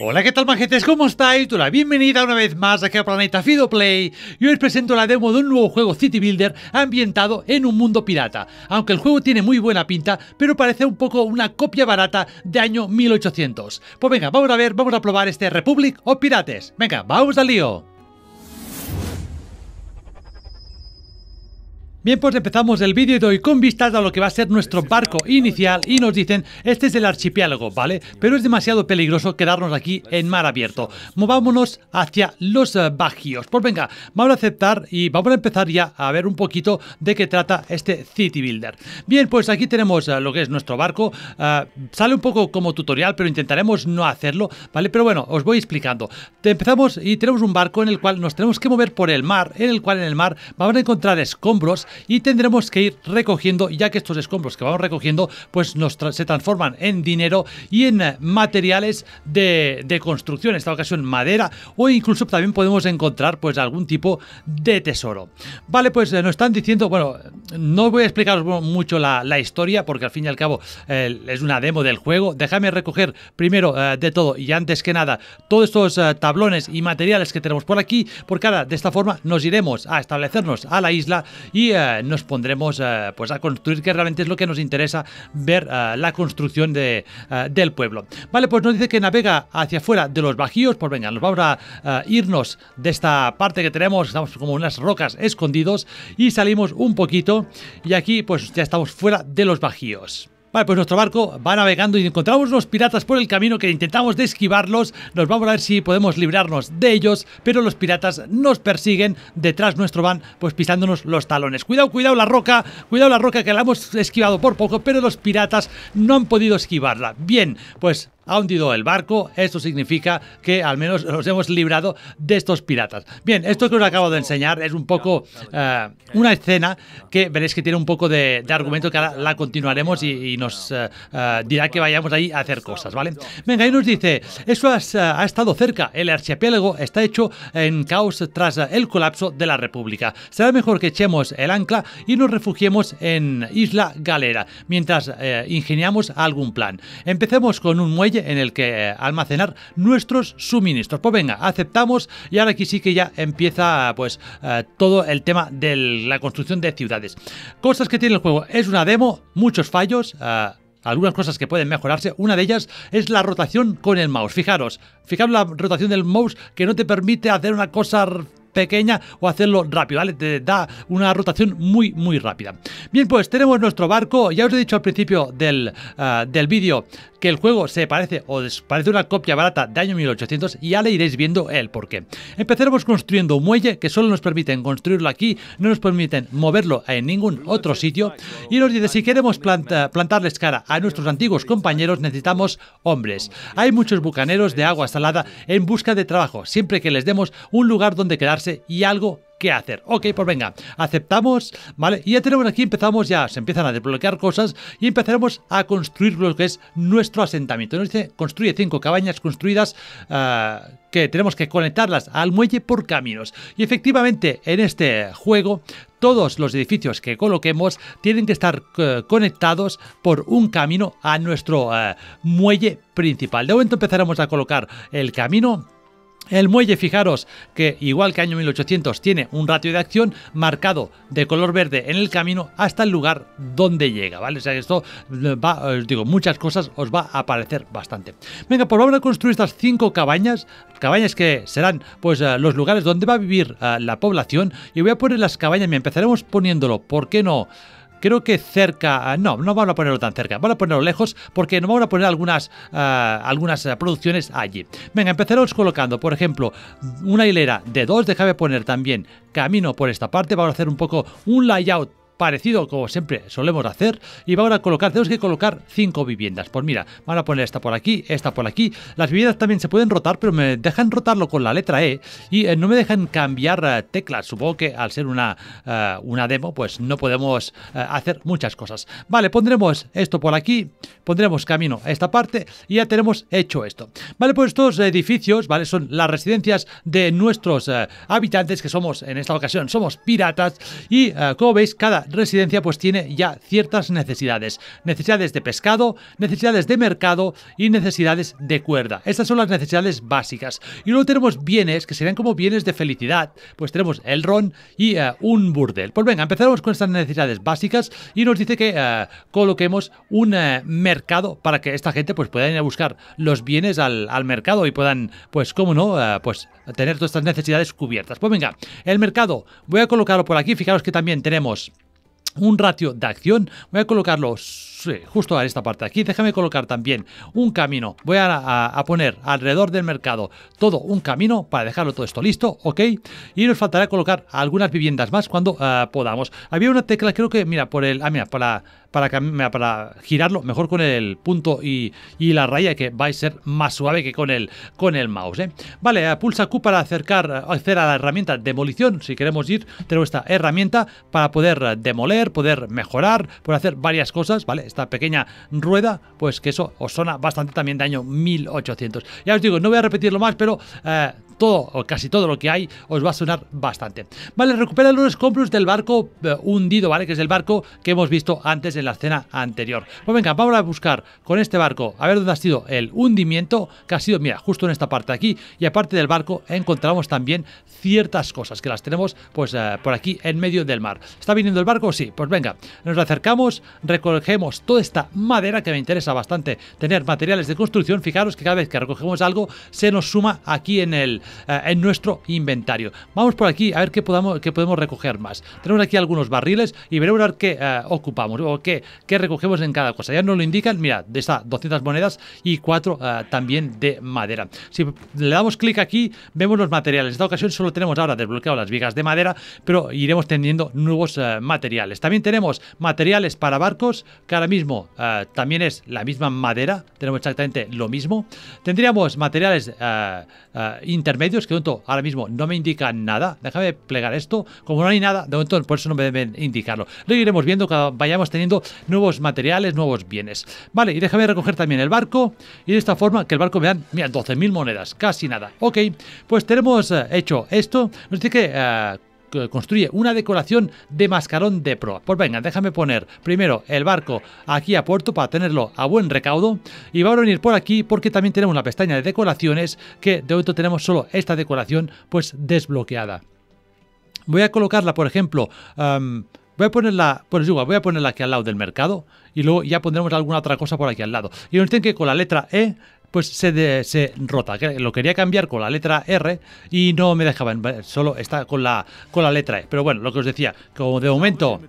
Hola, ¿qué tal majetes? ¿Cómo estáis? La bienvenida una vez más a Planeta Fido Play y hoy os presento la demo de un nuevo juego City Builder ambientado en un mundo pirata. Aunque el juego tiene muy buena pinta, pero parece un poco una copia barata de año 1800. Pues venga, vamos a ver, vamos a probar este Republic o Pirates. Venga, vamos al lío. Bien, pues empezamos el vídeo y hoy con vistas a lo que va a ser nuestro barco inicial y nos dicen, este es el archipiélago, ¿vale? Pero es demasiado peligroso quedarnos aquí en mar abierto. Movámonos hacia los eh, bajíos. Pues venga, vamos a aceptar y vamos a empezar ya a ver un poquito de qué trata este City Builder. Bien, pues aquí tenemos eh, lo que es nuestro barco. Eh, sale un poco como tutorial, pero intentaremos no hacerlo, ¿vale? Pero bueno, os voy explicando. empezamos y tenemos un barco en el cual nos tenemos que mover por el mar, en el cual en el mar vamos a encontrar escombros y tendremos que ir recogiendo, ya que estos escombros que vamos recogiendo pues nos se transforman en dinero y en eh, materiales de, construcción, en esta ocasión madera o incluso también podemos encontrar pues algún tipo de tesoro. Vale, pues eh, nos están diciendo, bueno, no voy a explicaros mucho la, historia porque al fin y al cabo es una demo del juego. Déjame recoger primero eh, de todo y antes que nada todos estos tablones y materiales que tenemos por aquí porque ahora de esta forma nos iremos a establecernos a la isla y nos pondremos eh, pues a construir, que realmente es lo que nos interesa ver eh, la construcción eh, del pueblo. Vale, pues nos dice que navega hacia afuera de los bajíos, pues venga, nos vamos a irnos de esta parte que tenemos, estamos como unas rocas escondidos y salimos un poquito y aquí pues ya estamos fuera de los bajíos. Vale, pues nuestro barco va navegando y encontramos unos piratas por el camino que intentamos de esquivarlos. Nos vamos a ver si podemos librarnos de ellos, pero los piratas nos persiguen detrás nuestro van, pues pisándonos los talones. Cuidado, cuidado la roca, cuidado la roca que la hemos esquivado por poco, pero los piratas no han podido esquivarla. Bien, pues ha hundido el barco, esto significa que al menos nos hemos librado de estos piratas. Bien, esto que os acabo de enseñar es un poco eh, una escena que veréis que tiene un poco de, argumento que ahora la continuaremos y, nos eh, eh, dirá que vayamos ahí a hacer cosas, ¿vale? Venga, y nos dice, eso ha estado cerca, el archipiélago está hecho en caos tras el colapso de la República. Será mejor que echemos el ancla y nos refugiemos en Isla Galera, mientras ingeniamos algún plan. Empecemos con un muelle en el que eh, almacenar nuestros suministros. Pues venga, aceptamos y ahora aquí sí que ya empieza pues eh, todo el tema de la construcción de ciudades. Cosas que tiene el juego, es una demo, muchos fallos. Eh, algunas cosas que pueden mejorarse. Una de ellas es la rotación con el mouse. Fijaros, fijaros la rotación del mouse que no te permite hacer una cosa pequeña o hacerlo rápido, ¿vale? Te da una rotación muy, muy rápida. Bien, pues tenemos nuestro barco. Ya os he dicho al principio del, ah, vídeo que el juego se parece o parece una copia barata de año 1800 y ya le iréis viendo el porqué. Empezaremos construyendo un muelle que solo nos permiten construirlo aquí, no nos permiten moverlo en ningún otro sitio y nos dice si queremos plantarles cara a nuestros antiguos compañeros necesitamos hombres. Hay muchos bucaneros de agua salada en busca de trabajo, siempre que les demos un lugar donde quedar y algo que hacer. Ok, pues venga, aceptamos, ¿vale? Y ya tenemos aquí, empezamos ya, se empiezan a desbloquear cosas y empezaremos a construir lo que es nuestro asentamiento. Nos dice, construye cinco cabañas construidas ah, que tenemos que conectarlas al muelle por caminos. Y efectivamente, en este juego, todos los edificios que coloquemos tienen que estar eh, conectados por un camino a nuestro eh, muelle principal. De momento empezaremos a colocar el camino el muelle, fijaros que igual que año 1800 tiene un ratio de acción marcado de color verde en el camino hasta el lugar donde llega, ¿vale? O sea, esto eh, va, os digo, muchas cosas os va a aparecer bastante. Venga, pues vamos a construir estas cinco cabañas, cabañas que serán pues eh, los lugares donde va a vivir eh, la población y voy a poner las cabañas, me empezaremos poniéndolo, ¿por qué no? creo que cerca, ah, no, no vamos a ponerlo tan cerca, vamos a ponerlo lejos porque nos vamos a poner algunas, ah, algunas ah, producciones allí. Venga, empezaremos colocando, por ejemplo, una hilera de dos, déjame poner también camino por esta parte, vamos a hacer un poco un layout parecido como siempre solemos hacer y vamos a colocar, tenemos que colocar cinco viviendas. Pues mira, van a poner esta por aquí, esta por aquí. Las viviendas también se pueden rotar, pero me dejan rotarlo con la letra E y eh, no me dejan cambiar eh, teclas. Supongo que al ser una, eh, una demo, pues no podemos hacer muchas cosas. Vale, pondremos esto por aquí, pondremos camino a esta parte y ya tenemos hecho esto. Vale, pues estos edificios, ¿vale? Son las residencias de nuestros habitantes que somos, en esta ocasión, somos piratas y como veis, cada residencia pues tiene ya ciertas necesidades. Necesidades de pescado, necesidades de mercado y necesidades de cuerda. Estas son las necesidades básicas. Y luego tenemos bienes que serían como bienes de felicidad. Pues tenemos el ron y eh, un burdel. Pues venga, empezamos con estas necesidades básicas y nos dice que eh, coloquemos un eh, mercado para que esta gente pues pueda ir a buscar los bienes al, mercado y puedan pues como no pues tener todas estas necesidades cubiertas. Pues venga, el mercado voy a colocarlo por aquí. Fijaros que también tenemos un ratio de acción, voy a colocarlos justo a esta parte aquí. Déjame colocar también un camino. Voy a, poner alrededor del mercado todo un camino para dejarlo todo esto listo, ¿ok? Y nos faltará colocar algunas viviendas más cuando ah, podamos. Había una tecla, creo que, mira, por el... Ah, mira, para... Para, girarlo mejor con el punto y, la raya que va a ser más suave que con el, con el mouse. ¿eh? Vale, pulsa Q para acercar, hacer a la herramienta demolición. Si queremos ir, tenemos esta herramienta para poder demoler, poder mejorar, poder hacer varias cosas, ¿vale? esta pequeña rueda, pues que eso os suena bastante también de año 1800. Ya os digo, no voy a repetirlo más, pero eh, todo o casi todo lo que hay os va a sonar bastante. Vale, recupera los escombros del barco eh, hundido, ¿vale? Que es el barco que hemos visto antes en la escena anterior. Pues venga, vamos a buscar con este barco a ver dónde ha sido el hundimiento, que ha sido, mira, justo en esta parte aquí. Y aparte del barco encontramos también ciertas cosas que las tenemos pues eh, por aquí en medio del mar. ¿Está viniendo el barco? Sí, pues venga, nos acercamos, recogemos toda esta madera que me interesa bastante tener materiales de construcción. Fijaros que cada vez que recogemos algo se nos suma aquí en el, eh, en nuestro inventario. Vamos por aquí a ver qué, podamos, qué podemos recoger más. Tenemos aquí algunos barriles y veremos ver qué eh, ocupamos o qué, qué recogemos en cada cosa. Ya nos lo indican, mira, de estas 200 monedas y 4 eh, también de madera. Si le damos clic aquí, vemos los materiales. En esta ocasión solo tenemos ahora desbloqueado las vigas de madera, pero iremos teniendo nuevos materiales. También tenemos materiales para barcos, que ahora mismo también es la misma madera, tenemos exactamente lo mismo. Tendríamos materiales eh, intermedios medios, que de momento ahora mismo no me indican nada. Déjame plegar esto. Como no hay nada, de momento por eso no me deben indicarlo. Lo iremos viendo que vayamos teniendo nuevos materiales, nuevos bienes. Vale, y déjame recoger también el barco. Y de esta forma que el barco me dan, mira, 12.000 monedas, casi nada. Ok, pues tenemos eh, hecho esto. Nos dice que... Eh, construye una decoración de mascarón de proa. Pues venga, déjame poner primero el barco aquí a puerto para tenerlo a buen recaudo y va a venir por aquí porque también tenemos la pestaña de decoraciones que de momento tenemos solo esta decoración pues desbloqueada. Voy a colocarla, por ejemplo, voy a ponerla, pues igual, voy a ponerla aquí al lado del mercado y luego ya pondremos alguna otra cosa por aquí al lado. Y nos dicen que con la letra E pues se, se rota. Lo quería cambiar con la letra R y no me dejaban, solo está con la, con la letra E. Pero bueno, lo que os decía, como de momento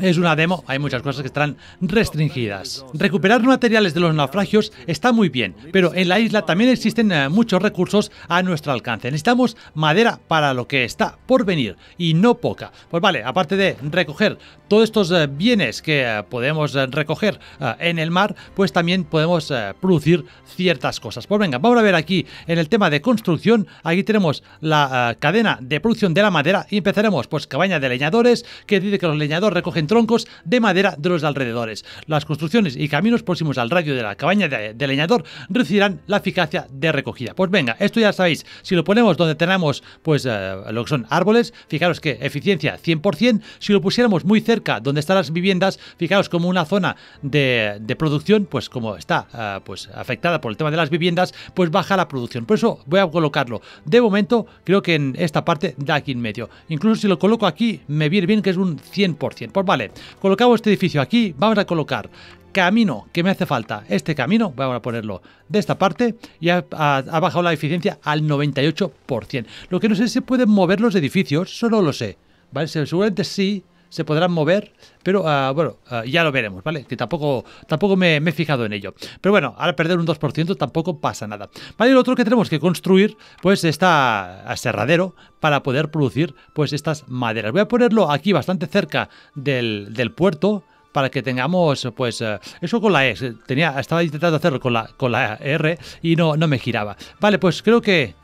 es una demo, hay muchas cosas que estarán restringidas. Recuperar materiales de los naufragios está muy bien, pero en la isla también existen eh, muchos recursos a nuestro alcance. Necesitamos madera para lo que está por venir y no poca. Pues vale, aparte de recoger todos estos eh, bienes que eh, podemos recoger en el mar, pues también podemos producir ciertas cosas. Pues venga, vamos a ver aquí en el tema de construcción. Aquí tenemos la eh, cadena de producción de la madera y empezaremos pues cabaña de leñadores, que dice que los leñadores recogen troncos de madera de los alrededores. Las construcciones y caminos próximos al radio de la cabaña de, leñador recibirán la eficacia de recogida. Pues venga, esto ya sabéis, si lo ponemos donde tenemos pues eh, lo que son árboles, fijaros que eficiencia 100%, si lo pusiéramos muy cerca donde están las viviendas, fijaros como una zona de, producción pues como está eh, pues afectada por el tema de las viviendas, pues baja la producción. Por eso voy a colocarlo. De momento, creo que en esta parte de aquí en medio. Incluso si lo coloco aquí, me viene bien que es un 100%. Pues vale, colocamos este edificio aquí, vamos a colocar camino que me hace falta, este camino, Voy a ponerlo de esta parte, y ha, bajado la eficiencia al 98%. Lo que no sé si pueden mover los edificios, solo lo sé. ¿Vale? Seguramente sí, se podrán mover, pero ah, bueno, ah, ya lo veremos, ¿vale? Que tampoco, tampoco me, he fijado en ello. Pero bueno, al perder un 2% tampoco pasa nada. Vale, lo otro que tenemos que construir, pues está aserradero para poder producir pues estas maderas. Voy a ponerlo aquí bastante cerca del, puerto, para que tengamos, pues, ah, eso con la E. Tenía, estaba intentando hacerlo con la, con la R y no, no me giraba. Vale, pues creo que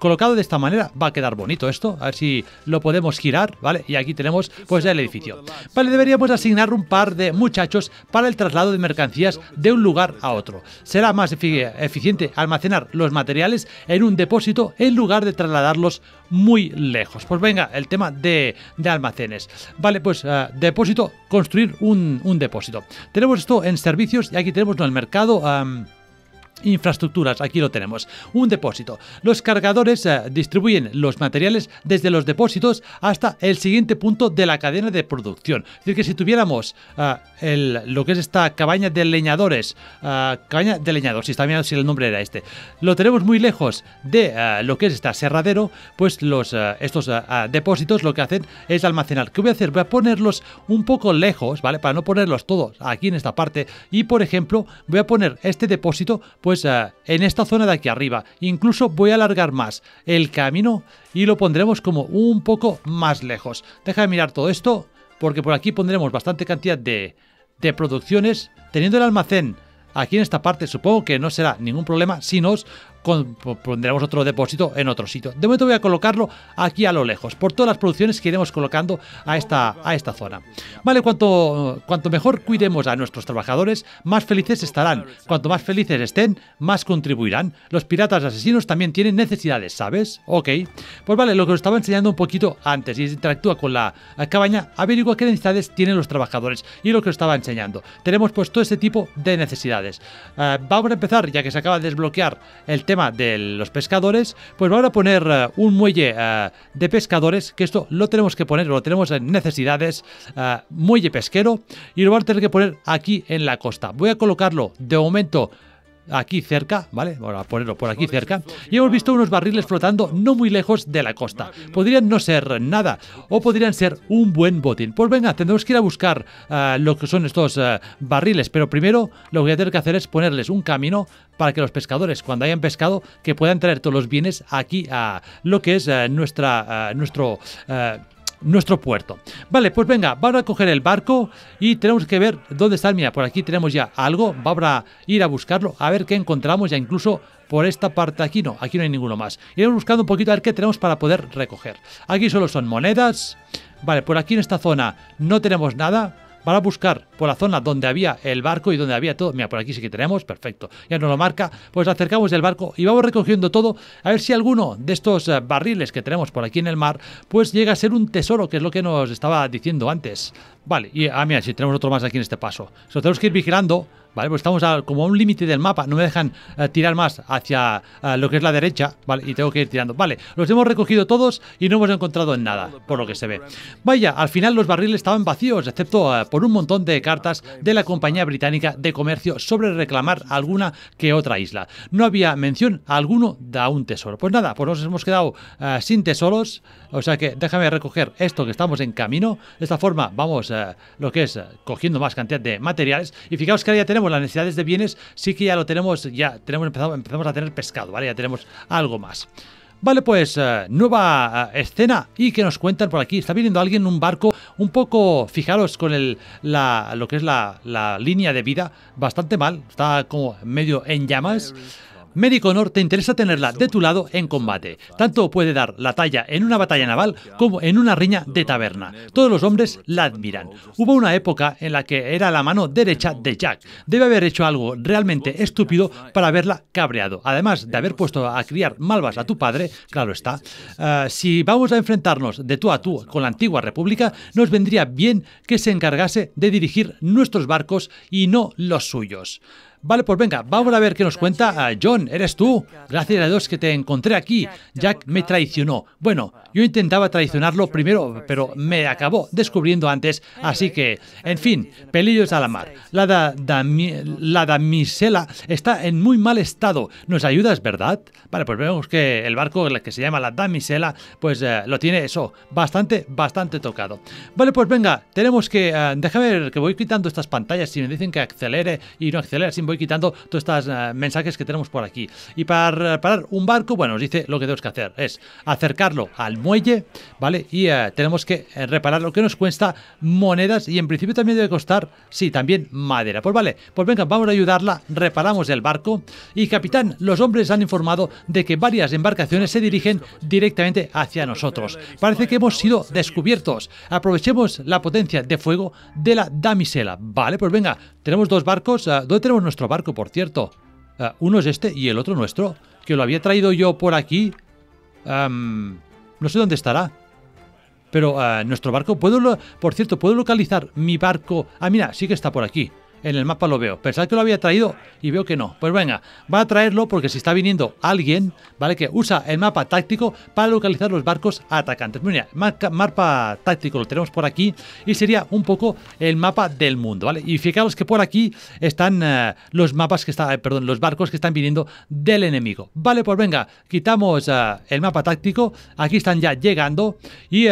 Colocado de esta manera va a quedar bonito esto, a ver si lo podemos girar, ¿vale? Y aquí tenemos pues el edificio. Vale, deberíamos asignar un par de muchachos para el traslado de mercancías de un lugar a otro. Será más eficiente almacenar los materiales en un depósito en lugar de trasladarlos muy lejos. Pues venga, el tema de, de almacenes. Vale, pues eh, depósito, construir un, depósito. Tenemos esto en servicios y aquí tenemos el mercado... Infraestructuras, aquí lo tenemos, un depósito. Los cargadores eh, distribuyen los materiales desde los depósitos hasta el siguiente punto de la cadena de producción. Es decir, que si tuviéramos eh, el, lo que es esta cabaña de leñadores, eh, cabaña de leñadores, si está si el nombre era este, lo tenemos muy lejos de lo que es este aserradero, pues los, estos depósitos lo que hacen es almacenar. ¿Qué voy a hacer? Voy a ponerlos un poco lejos, ¿vale? Para no ponerlos todos aquí en esta parte. Y por ejemplo, voy a poner este depósito, pues pues eh, en esta zona de aquí arriba. Incluso voy a alargar más el camino y lo pondremos como un poco más lejos. Deja de mirar todo esto porque por aquí pondremos bastante cantidad de, de producciones teniendo el almacén aquí en esta parte supongo que no será ningún problema si nos pondremos otro depósito en otro sitio. De momento voy a colocarlo aquí a lo lejos, por todas las producciones que iremos colocando a esta, a esta zona. Vale, cuanto, cuanto mejor cuidemos a nuestros trabajadores, más felices estarán. Cuanto más felices estén, más contribuirán. Los piratas asesinos también tienen necesidades, ¿sabes? Ok. Pues vale, lo que os estaba enseñando un poquito antes, y interactúa con la cabaña, averigua qué necesidades tienen los trabajadores, y lo que os estaba enseñando. Tenemos pues todo este tipo de necesidades. Eh, vamos a empezar, ya que se acaba de desbloquear el tema de los pescadores, pues vamos a poner eh, un muelle eh, de pescadores, que esto lo tenemos que poner, lo tenemos en necesidades, eh, muelle pesquero, y lo van a tener que poner aquí en la costa. Voy a colocarlo de momento aquí cerca, ¿vale? vamos a ponerlo por aquí cerca, y hemos visto unos barriles flotando no muy lejos de la costa. Podrían no ser nada, o podrían ser un buen botín. Pues venga, tendremos que ir a buscar eh, lo que son estos eh, barriles, pero primero lo que voy a tener que hacer es ponerles un camino para que los pescadores, cuando hayan pescado, que puedan traer todos los bienes aquí a lo que es eh, nuestra, nuestro nuestro puerto. Vale, pues venga, vamos a coger el barco y tenemos que ver dónde está. Mira, por aquí tenemos ya algo. Vamos a ir a buscarlo, a ver qué encontramos ya incluso por esta parte aquí no, aquí no hay ninguno más. Iremos buscando un poquito a ver qué tenemos para poder recoger. Aquí solo son monedas. Vale, por aquí en esta zona no tenemos nada a buscar por la zona donde había el barco y donde había todo. Mira, por aquí sí que tenemos, perfecto. Ya nos lo marca, pues acercamos el barco y vamos recogiendo todo a ver si alguno de estos eh, barriles que tenemos por aquí en el mar, pues llega a ser un tesoro, que es lo que nos estaba diciendo antes. Vale, y ah, mira, si tenemos otro más aquí en este paso. Nos tenemos que ir vigilando ¿vale? Pues estamos como a un límite del mapa, no me dejan eh, tirar más hacia eh, lo que es la derecha, ¿vale? Y tengo que ir tirando. Vale, los hemos recogido todos y no hemos encontrado en nada, por lo que se ve. Vaya, al final los barriles estaban vacíos, excepto eh, por un montón de cartas de la compañía británica de comercio sobre reclamar alguna que otra isla. No había mención a alguno de un tesoro. Pues nada, pues nos hemos quedado sin tesoros, o sea que déjame recoger esto que estamos en camino. De esta forma vamos lo que es cogiendo más cantidad de materiales y fijaos que ahora ya tenemos las necesidades de bienes, sí que ya lo tenemos, ya tenemos empezamos a tener pescado, ¿vale? Ya tenemos algo más. Vale, pues eh, nueva eh, escena y que nos cuentan por aquí. Está viniendo alguien en un barco un poco, fijaros, con el, lo que es la, la línea de vida bastante mal. Está como medio en llamas. Médico Honor te interesa tenerla de tu lado en combate. Tanto puede dar la talla en una batalla naval como en una riña de taberna. Todos los hombres la admiran. Hubo una época en la que era la mano derecha de Jack. Debe haber hecho algo realmente estúpido para haberla cabreado. Además de haber puesto a criar malvas a tu padre, claro está. Eh, si vamos a enfrentarnos de tú a tú con la antigua república, nos vendría bien que se encargase de dirigir nuestros barcos y no los suyos. Vale, pues venga, vamos a ver qué nos cuenta ah, John. ¿Eres tú? Gracias a Dios que te encontré aquí. Jack me traicionó. Bueno, yo intentaba traicionarlo primero, pero me acabó descubriendo antes. Así que, en fin, pelillos a la mar. La, la damisela está en muy mal estado. ¿Nos ayudas, verdad? Vale, pues vemos que el barco que se llama la damisela, pues eh, lo tiene eso, bastante, bastante tocado. Vale, pues venga, tenemos que... dejar eh, déjame ver que voy quitando estas pantallas si me dicen que acelere y no acelere, voy quitando todos estos eh, mensajes que tenemos por aquí. Y para reparar un barco, bueno, os dice lo que tenemos que hacer. Es acercarlo al muelle, ¿vale? Y eh, tenemos que eh, reparar lo que nos cuesta monedas y en principio también debe costar, sí, también madera. Pues vale, pues venga, vamos a ayudarla, reparamos el barco. Y capitán, los hombres han informado de que varias embarcaciones se dirigen directamente hacia nosotros. Parece que hemos sido descubiertos. Aprovechemos la potencia de fuego de la damisela. Vale, pues venga, tenemos dos barcos. Ah, ¿Dónde tenemos nuestro barco, por cierto? Ah, uno es este y el otro nuestro, que lo había traído yo por aquí. no sé dónde estará. Pero ah, nuestro barco, puedo, por cierto, puedo localizar mi barco. Ah, mira, sí que está por aquí en el mapa lo veo. Pensad que lo había traído y veo que no. Pues venga, va a traerlo porque si está viniendo alguien, ¿vale? Que usa el mapa táctico para localizar los barcos atacantes. Mira, mapa táctico lo tenemos por aquí y sería un poco el mapa del mundo, ¿vale? Y fijaros que por aquí están eh, los mapas que están eh, perdón, los barcos que están viniendo del enemigo. Vale, pues venga, quitamos eh, el mapa táctico. Aquí están ya llegando y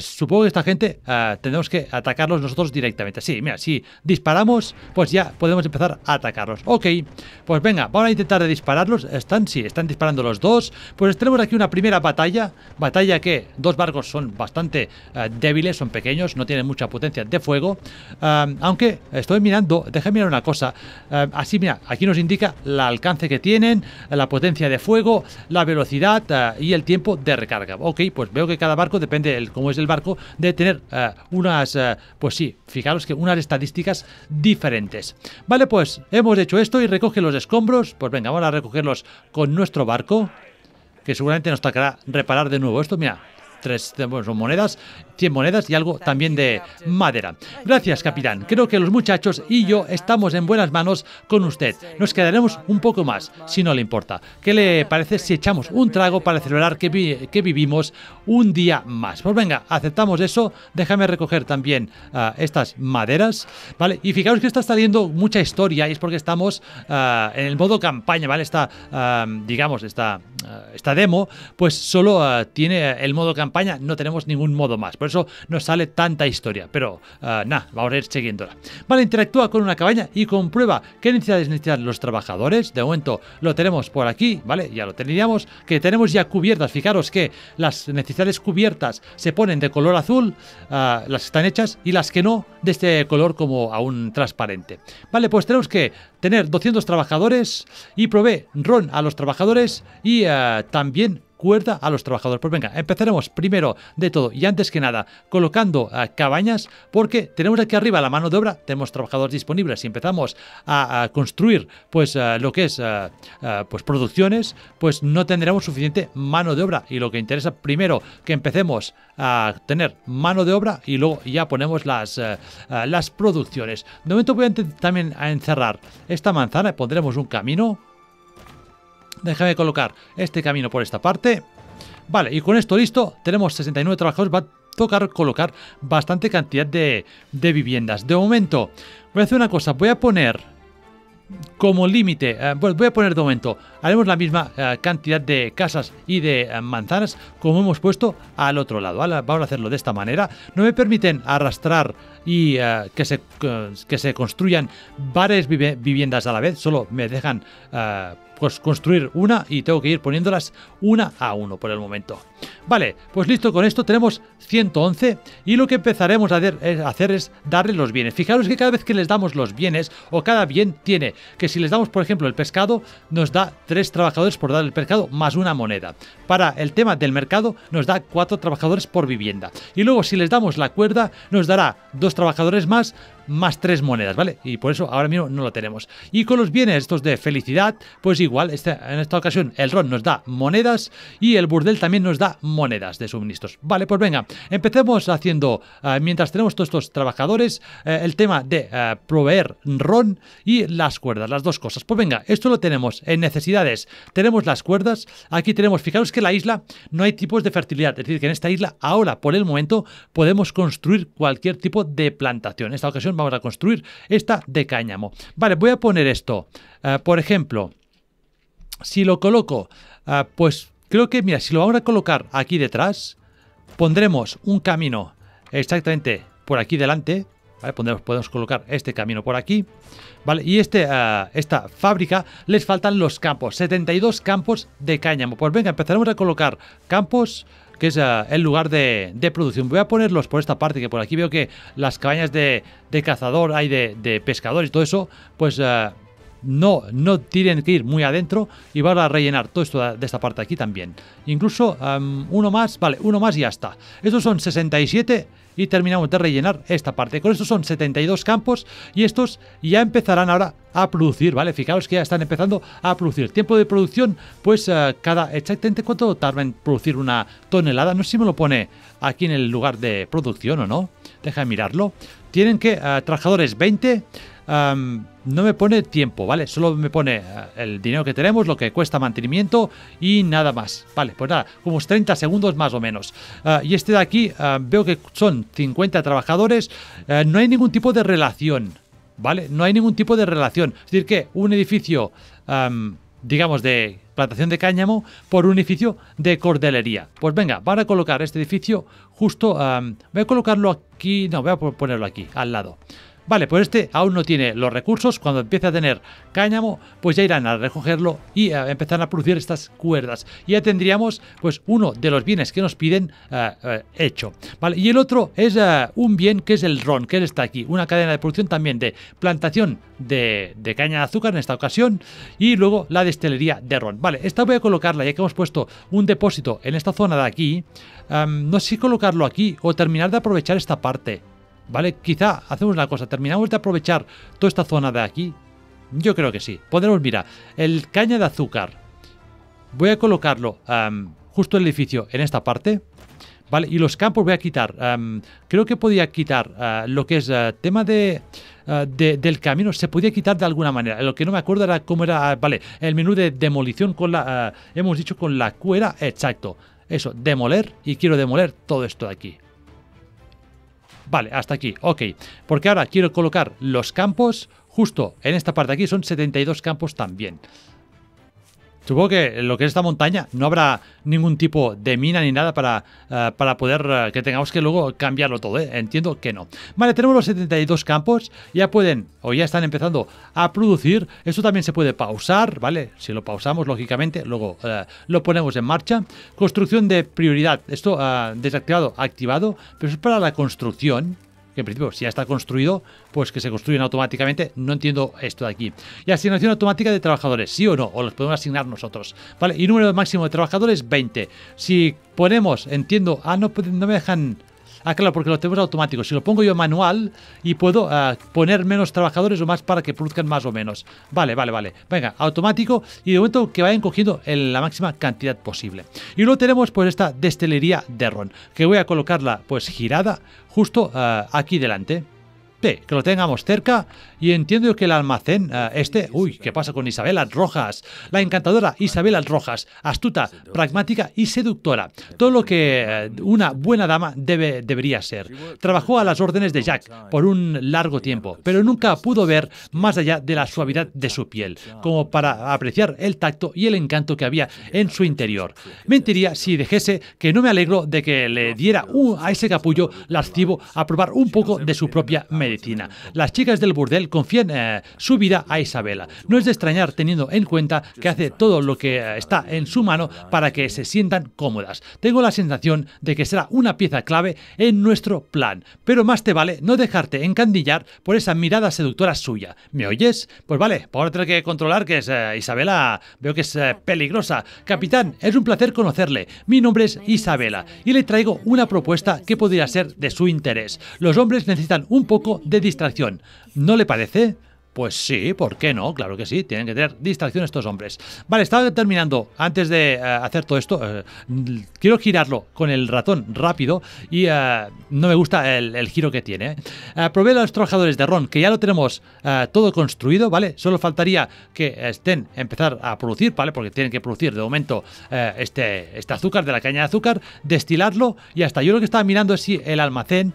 supongo que esta gente tendremos que atacarlos nosotros directamente. Sí, mira, si disparamos pues ya podemos empezar a atacarlos. Ok, pues venga, vamos a intentar dispararlos. Están, sí, están disparando los dos. Pues tenemos aquí una primera batalla. Batalla que dos barcos son bastante eh, débiles, son pequeños, no tienen mucha potencia de fuego. aunque estoy mirando, déjame mirar una cosa. así, mira, aquí nos indica el alcance que tienen, la potencia de fuego, la velocidad eh, y el tiempo de recarga. Ok, pues veo que cada barco, depende de cómo es el barco, de tener eh, unas, pues sí, fijaros que unas estadísticas diferentes Vale, pues hemos hecho esto y recoge los escombros. Pues venga, vamos a recogerlos con nuestro barco, que seguramente nos tocará reparar de nuevo esto. Mira, tres monedas 100 monedas y algo también de madera. Gracias, capitán. Creo que los muchachos y yo estamos en buenas manos con usted. Nos quedaremos un poco más, si no le importa. ¿Qué le parece si echamos un trago para celebrar que, que vivimos un día más? Pues venga, aceptamos eso. Déjame recoger también ah, estas maderas, ¿vale? Y fijaos que está saliendo mucha historia y es porque estamos ah, en el modo campaña, ¿vale? Esta, ah, digamos, esta, esta demo, pues solo tiene el modo campaña, no tenemos ningún modo más. Por eso nos sale tanta historia. Pero ah, nada, vamos a ir siguiéndola. Vale, interactúa con una cabaña y comprueba qué necesidades necesitan los trabajadores. De momento lo tenemos por aquí, ¿vale? Ya lo teníamos, que tenemos ya cubiertas. Fijaros que las necesidades cubiertas se ponen de color azul, ah, las están hechas, y las que no, de este color como aún transparente. Vale, pues tenemos que tener 200 trabajadores y provee ron a los trabajadores y ah, también cuerda a los trabajadores. Pues venga, empezaremos primero de todo y antes que nada colocando eh, cabañas porque tenemos aquí arriba la mano de obra, tenemos trabajadores disponibles y empezamos a, construir pues eh, lo que es eh, pues producciones, pues no tendremos suficiente mano de obra y lo que interesa primero que empecemos a tener mano de obra y luego ya ponemos las, las producciones. De momento voy a también a encerrar esta manzana, y pondremos un camino Déjame colocar este camino por esta parte. Vale, y con esto listo, tenemos 69 trabajadores. Va a tocar colocar bastante cantidad de, viviendas. De momento, voy a hacer una cosa. Voy a poner como límite, eh, voy a poner de momento, haremos la misma eh, cantidad de casas y de eh, manzanas como hemos puesto al otro lado. Vamos a hacerlo de esta manera. No me permiten arrastrar y que, que se construyan varias viviendas a la vez, solo me dejan pues construir una y tengo que ir poniéndolas una a uno por el momento. Vale, pues listo con esto tenemos 111 y lo que empezaremos a hacer es darle los bienes. Fijaros que cada vez que les damos los bienes o cada bien tiene que si les damos por ejemplo el pescado nos da 3 trabajadores por dar el pescado más una moneda. Para el tema del mercado nos da 4 trabajadores por vivienda. Y luego si les damos la cuerda nos dará dos trabajadores más más tres monedas, ¿vale? Y por eso ahora mismo no lo tenemos. Y con los bienes estos de felicidad, pues igual, este, en esta ocasión el ron nos da monedas y el burdel también nos da monedas de suministros. Vale, pues venga, empecemos haciendo, eh, mientras tenemos todos estos trabajadores, eh, el tema de eh, proveer ron y las cuerdas, las dos cosas. Pues venga, esto lo tenemos en necesidades. Tenemos las cuerdas, aquí tenemos, fijaros que en la isla no hay tipos de fertilidad, es decir, que en esta isla ahora, por el momento, podemos construir cualquier tipo de plantación. En esta ocasión vamos a construir esta de cáñamo. Vale, voy a poner esto. Ah, por ejemplo, si lo coloco, ah, pues creo que, mira, si lo vamos a colocar aquí detrás, pondremos un camino exactamente por aquí delante, ¿Vale? Podemos, colocar este camino por aquí, ¿vale? Y este, ah, esta fábrica les faltan los campos, 72 campos de cáñamo. Pues venga, empezaremos a colocar campos que es eh, el lugar de, producción. Voy a ponerlos por esta parte, que por aquí veo que las cabañas de, cazador hay de, pescadores y todo eso, pues eh, no, no tienen que ir muy adentro y van a rellenar todo esto de esta parte aquí también. Incluso em, uno más, vale, uno más y ya está. Estos son 67 y terminamos de rellenar esta parte. Con esto son 72 campos y estos ya empezarán ahora a producir, ¿vale? fijaos que ya están empezando a producir. Tiempo de producción, pues eh, cada... Exactamente cuánto tarda en producir una tonelada. No sé si me lo pone aquí en el lugar de producción o no. Deja de mirarlo. Tienen que... Eh, trabajadores 20 no me pone tiempo, ¿vale? Solo me pone eh, el dinero que tenemos, lo que cuesta mantenimiento y nada más. Vale, pues nada, unos 30 segundos más o menos. Ah, y este de aquí ah, veo que son 50 trabajadores, eh, no hay ningún tipo de relación, ¿vale? No hay ningún tipo de relación. Es decir, que un edificio, digamos, de plantación de cáñamo por un edificio de cordelería. Pues venga, van a colocar este edificio justo... voy a colocarlo aquí, no, voy a ponerlo aquí, al lado. Vale, pues este aún no tiene los recursos, cuando empiece a tener cáñamo, pues ya irán a recogerlo y a empezar a producir estas cuerdas. Y ya tendríamos pues uno de los bienes que nos piden eh, eh, hecho. Vale, y el otro es eh, un bien que es el ron, que está aquí, una cadena de producción también de plantación de, caña de azúcar en esta ocasión y luego la destilería de ron. Vale, esta voy a colocarla ya que hemos puesto un depósito en esta zona de aquí. no sé si colocarlo aquí o terminar de aprovechar esta parte. ¿Vale? Quizá hacemos una cosa, terminamos de aprovechar toda esta zona de aquí. Yo creo que sí. podemos mira, el caña de azúcar. Voy a colocarlo justo justo el edificio en esta parte. ¿Vale? Y los campos voy a quitar. creo que podía quitar ah, lo que es ah, tema ah, de, del camino. Se podía quitar de alguna manera. Lo que no me acuerdo era cómo era. vale, el menú de demolición con la. hemos dicho con la cuera. Exacto. Eso, demoler. Y quiero demoler todo esto de aquí. Vale, hasta aquí, ok. Porque ahora quiero colocar los campos justo en esta parte de aquí, son 72 campos también. Supongo que lo que es esta montaña no habrá ningún tipo de mina ni nada para, eh, para poder eh, que tengamos que luego cambiarlo todo. ¿eh? Entiendo que no. Vale, tenemos los 72 campos. Ya pueden o ya están empezando a producir. Esto también se puede pausar, ¿vale? Si lo pausamos, lógicamente, luego lo ponemos en marcha. Construcción de prioridad. Esto ah, desactivado, activado, pero es para la construcción que en principio si ya está construido, pues que se construyen automáticamente. No entiendo esto de aquí. Y asignación automática de trabajadores, sí o no, o los podemos asignar nosotros. ¿Vale? Y número máximo de trabajadores, 20. Si ponemos, entiendo, ah, no, pues no me dejan Ah, claro, porque lo tenemos automático. Si lo pongo yo manual y puedo ah, poner menos trabajadores o más para que produzcan más o menos. Vale, vale, vale. Venga, automático y de momento que vayan cogiendo en la máxima cantidad posible. Y luego tenemos pues esta destelería de ron, que voy a colocarla pues girada justo ah, aquí delante que lo tengamos cerca y entiendo que el almacén eh, este, uy, ¿qué pasa con Isabela Rojas? La encantadora Isabela Rojas, astuta, pragmática y seductora. Todo lo que eh, una buena dama debe, debería ser. Trabajó a las órdenes de Jack por un largo tiempo, pero nunca pudo ver más allá de la suavidad de su piel, como para apreciar el tacto y el encanto que había en su interior. Mentiría si dejese que no me alegro de que le diera a ese capullo lascivo a probar un poco de su propia medicina. Las chicas del burdel confían eh, su vida a Isabela. No es de extrañar teniendo en cuenta que hace todo lo que eh, está en su mano para que se sientan cómodas. Tengo la sensación de que será una pieza clave en nuestro plan, pero más te vale no dejarte encandillar por esa mirada seductora suya. ¿Me oyes? Pues vale, por tener que controlar que es eh, Isabela, veo que es peligrosa. Capitán, es un placer conocerle. Mi nombre es Isabela y le traigo una propuesta que podría ser de su interés. Los hombres necesitan un poco de de distracción. ¿No le parece? Pues sí, ¿por qué no? Claro que sí, tienen que tener distracción estos hombres. Vale, estaba terminando, antes de eh, hacer todo esto, eh, quiero girarlo con el ratón rápido y eh, no me gusta el, giro que tiene. Provee a los trabajadores de Ron, que ya lo tenemos todo construido, ¿vale? Solo faltaría que estén, empezar a producir, ¿vale? Porque tienen que producir de momento este, este azúcar, de la caña de azúcar, destilarlo y hasta yo lo que estaba mirando es si el almacén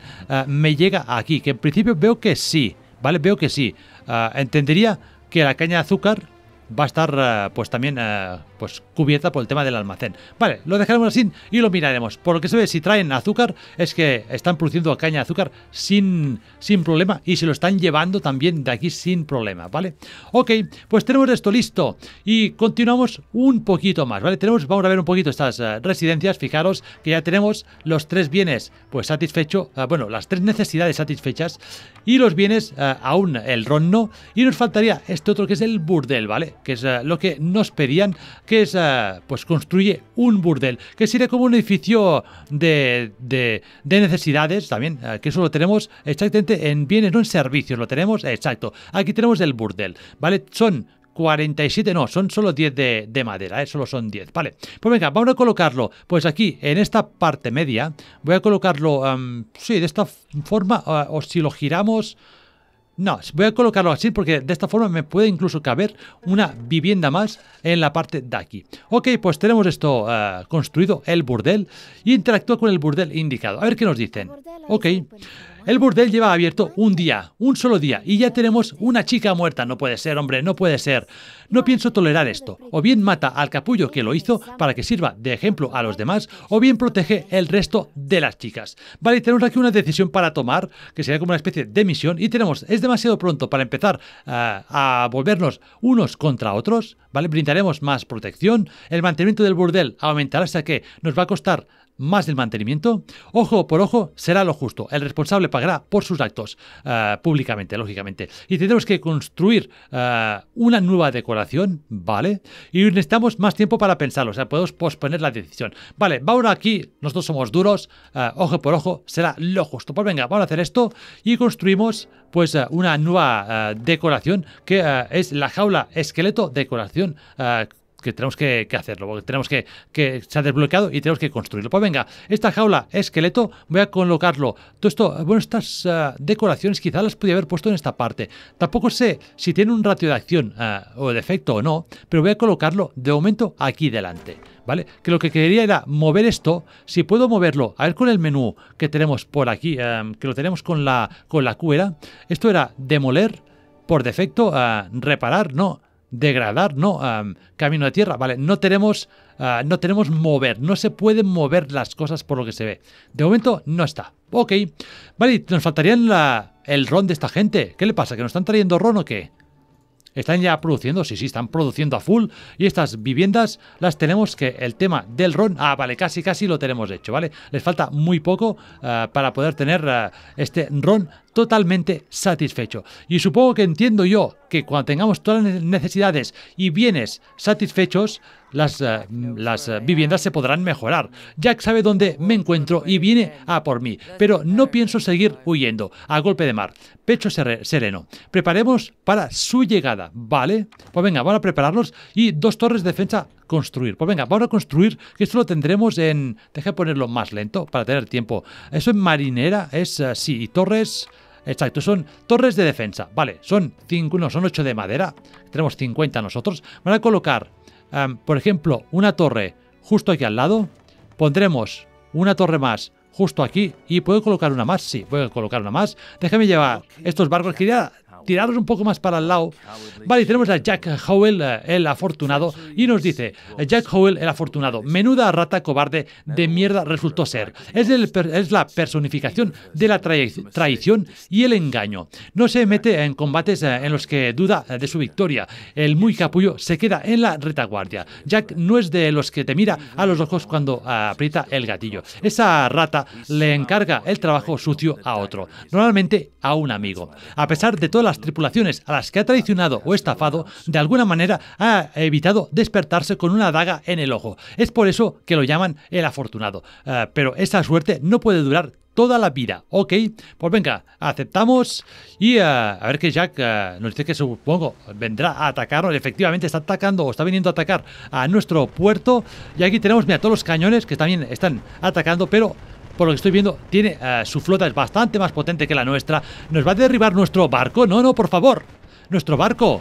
me llega aquí, que en principio veo que sí. ¿vale? Veo que sí. Ah, entendería que la caña de azúcar va a estar eh, pues también eh, pues cubierta por el tema del almacén. Vale, lo dejaremos así y lo miraremos. Por lo que se ve, si traen azúcar, es que están produciendo caña de azúcar sin, sin problema y se lo están llevando también de aquí sin problema, ¿vale? Ok, pues tenemos esto listo y continuamos un poquito más, ¿vale? Tenemos, vamos a ver un poquito estas eh, residencias, fijaros que ya tenemos los tres bienes pues satisfecho. bueno, las tres necesidades satisfechas y los bienes aún el ron no y nos faltaría este otro que es el burdel, ¿vale? que es eh, lo que nos pedían, que es eh, pues construye un burdel, que sirve como un edificio de, necesidades también, eh, que eso lo tenemos exactamente en bienes, no en servicios, lo tenemos exacto. Aquí tenemos el burdel, ¿vale? Son 47, no, son solo 10 de, madera, solo son 10, vale. Pues venga, vamos a colocarlo, pues aquí, en esta parte media, voy a colocarlo, em, sí, de esta forma, o si lo giramos, no, voy a colocarlo así porque de esta forma me puede incluso caber una vivienda más en la parte de aquí. Ok, pues tenemos esto eh, construido, el burdel, y interactúa con el burdel indicado. A ver qué nos dicen. Ok. El burdel lleva abierto un día, un solo día, y ya tenemos una chica muerta. No puede ser, hombre, no puede ser. No pienso tolerar esto. O bien mata al capullo que lo hizo para que sirva de ejemplo a los demás, o bien protege el resto de las chicas. Vale, tenemos aquí una decisión para tomar, que sería como una especie de misión, y tenemos, es demasiado pronto para empezar eh, a volvernos unos contra otros, ¿vale? Brindaremos más protección, el mantenimiento del burdel aumentará hasta que nos va a costar más del mantenimiento, ojo por ojo será lo justo. El responsable pagará por sus actos eh, públicamente, lógicamente. Y tendremos que construir eh, una nueva decoración, ¿vale? Y necesitamos más tiempo para pensarlo, o sea, podemos posponer la decisión. Vale, vamos aquí, nosotros somos duros, eh, ojo por ojo será lo justo. Pues venga, vamos a hacer esto y construimos pues una nueva decoración que es la jaula esqueleto decoración que tenemos que, hacerlo, porque tenemos que, que se ha desbloqueado y tenemos que construirlo. Pues venga, esta jaula esqueleto voy a colocarlo. Todo esto, bueno, estas ah, decoraciones quizás las podía haber puesto en esta parte. Tampoco sé si tiene un ratio de acción ah, o de efecto o no, pero voy a colocarlo de momento aquí delante. ¿Vale? Que lo que quería era mover esto, si puedo moverlo, a ver con el menú que tenemos por aquí, ah, que lo tenemos con la, con la cuera. esto era demoler, por defecto, reparar, no, degradar, ¿no? Mm, camino de tierra, ¿vale? No tenemos, ah, no tenemos mover, no se pueden mover las cosas por lo que se ve. De momento no está. Ok, vale, nos faltaría el ron de esta gente. ¿Qué le pasa? ¿Que nos están trayendo ron o qué? están ya produciendo, sí, sí, están produciendo a full y estas viviendas las tenemos que el tema del RON, ah, vale, casi, casi lo tenemos hecho, ¿vale? Les falta muy poco eh, para poder tener eh, este RON totalmente satisfecho. Y supongo que entiendo yo que cuando tengamos todas las necesidades y bienes satisfechos, las, eh, eh, viviendas se podrán mejorar. Jack sabe dónde me encuentro y viene a por mí, pero no pienso seguir huyendo a golpe de mar. Pecho sereno. Preparemos para su llegada, ¿vale? Pues venga, vamos a prepararlos y dos torres de defensa construir. Pues venga, vamos a construir, que esto lo tendremos en... Deja ponerlo más lento para tener tiempo. Eso es marinera es eh, sí, y torres... Exacto, son torres de defensa. Vale, son cinco, no, son ocho de madera. Tenemos 50 nosotros. Van a colocar por ejemplo, una torre justo aquí al lado. Pondremos una torre más justo aquí. Y puedo colocar una más, sí, puedo colocar una más. Déjame llevar estos barcos que ya tirados un poco más para el lado. Vale, tenemos a Jack Howell, eh, el afortunado, y nos dice, eh, Jack Howell, el afortunado, menuda rata cobarde de mierda resultó ser. Es, es la personificación de la traición y el engaño. No se mete en combates eh, en los que duda de su victoria. El muy capullo se queda en la retaguardia. Jack no es de los que te mira a los ojos cuando aprieta el gatillo. Esa rata le encarga el trabajo sucio a otro, normalmente a un amigo. A pesar de toda la las tripulaciones a las que ha traicionado o estafado, de alguna manera ha evitado despertarse con una daga en el ojo. Es por eso que lo llaman el afortunado. Eh, pero esa suerte no puede durar toda la vida. Ok, pues venga, aceptamos y eh, a ver que Jack eh, nos dice que supongo vendrá a atacarnos. Efectivamente está atacando o está viniendo a atacar a nuestro puerto. Y aquí tenemos, mira, todos los cañones que también están atacando, pero por lo que estoy viendo, tiene eh, su flota es bastante más potente que la nuestra. Nos va a derribar nuestro barco. No, no, por favor. Nuestro barco.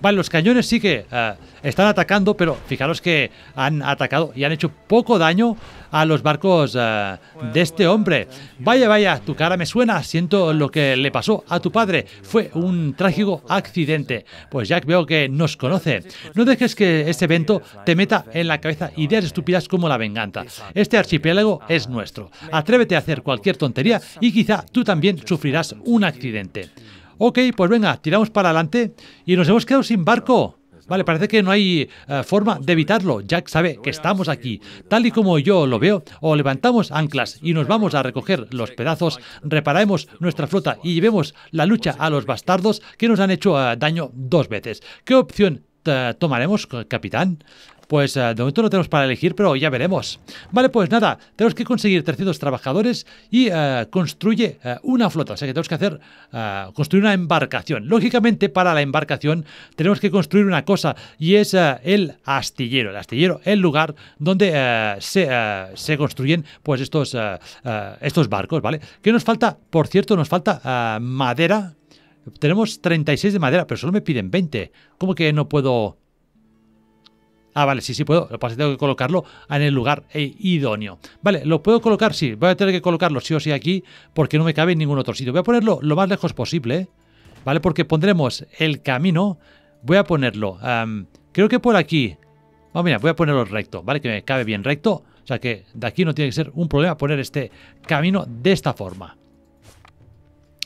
Vale, los cañones sí que eh, están atacando, pero fijaros que han atacado y han hecho poco daño a los barcos eh, de este hombre. Vaya, vaya, tu cara me suena, siento lo que le pasó a tu padre. Fue un trágico accidente. Pues Jack veo que nos conoce. No dejes que este evento te meta en la cabeza ideas estúpidas como la venganza. Este archipiélago es nuestro. Atrévete a hacer cualquier tontería y quizá tú también sufrirás un accidente. Ok, pues venga, tiramos para adelante y nos hemos quedado sin barco. Vale, parece que no hay eh, forma de evitarlo. Jack sabe que estamos aquí. Tal y como yo lo veo, o levantamos anclas y nos vamos a recoger los pedazos, reparamos nuestra flota y llevemos la lucha a los bastardos que nos han hecho eh, daño dos veces. ¿Qué opción eh, tomaremos, capitán? Pues eh, de momento no tenemos para elegir, pero ya veremos. Vale, pues nada, tenemos que conseguir 300 trabajadores y eh, construye eh, una flota. O sea que tenemos que hacer, construir una embarcación. Lógicamente, para la embarcación tenemos que construir una cosa y es el astillero. El astillero, el lugar donde se, construyen pues estos, estos barcos, ¿vale? ¿Qué nos falta? Por cierto, nos falta madera. Tenemos 36 de madera, pero solo me piden 20. ¿Cómo que no puedo Ah, vale, sí, sí puedo. Lo que pasa tengo que colocarlo en el lugar eh, idóneo. Vale, ¿lo puedo colocar? Sí, voy a tener que colocarlo sí o sí aquí porque no me cabe en ningún otro sitio. Voy a ponerlo lo más lejos posible, ¿vale? Porque pondremos el camino. Voy a ponerlo, creo que por aquí. Vamos, oh, mira, voy a ponerlo recto, ¿vale? Que me cabe bien recto. O sea que de aquí no tiene que ser un problema poner este camino de esta forma.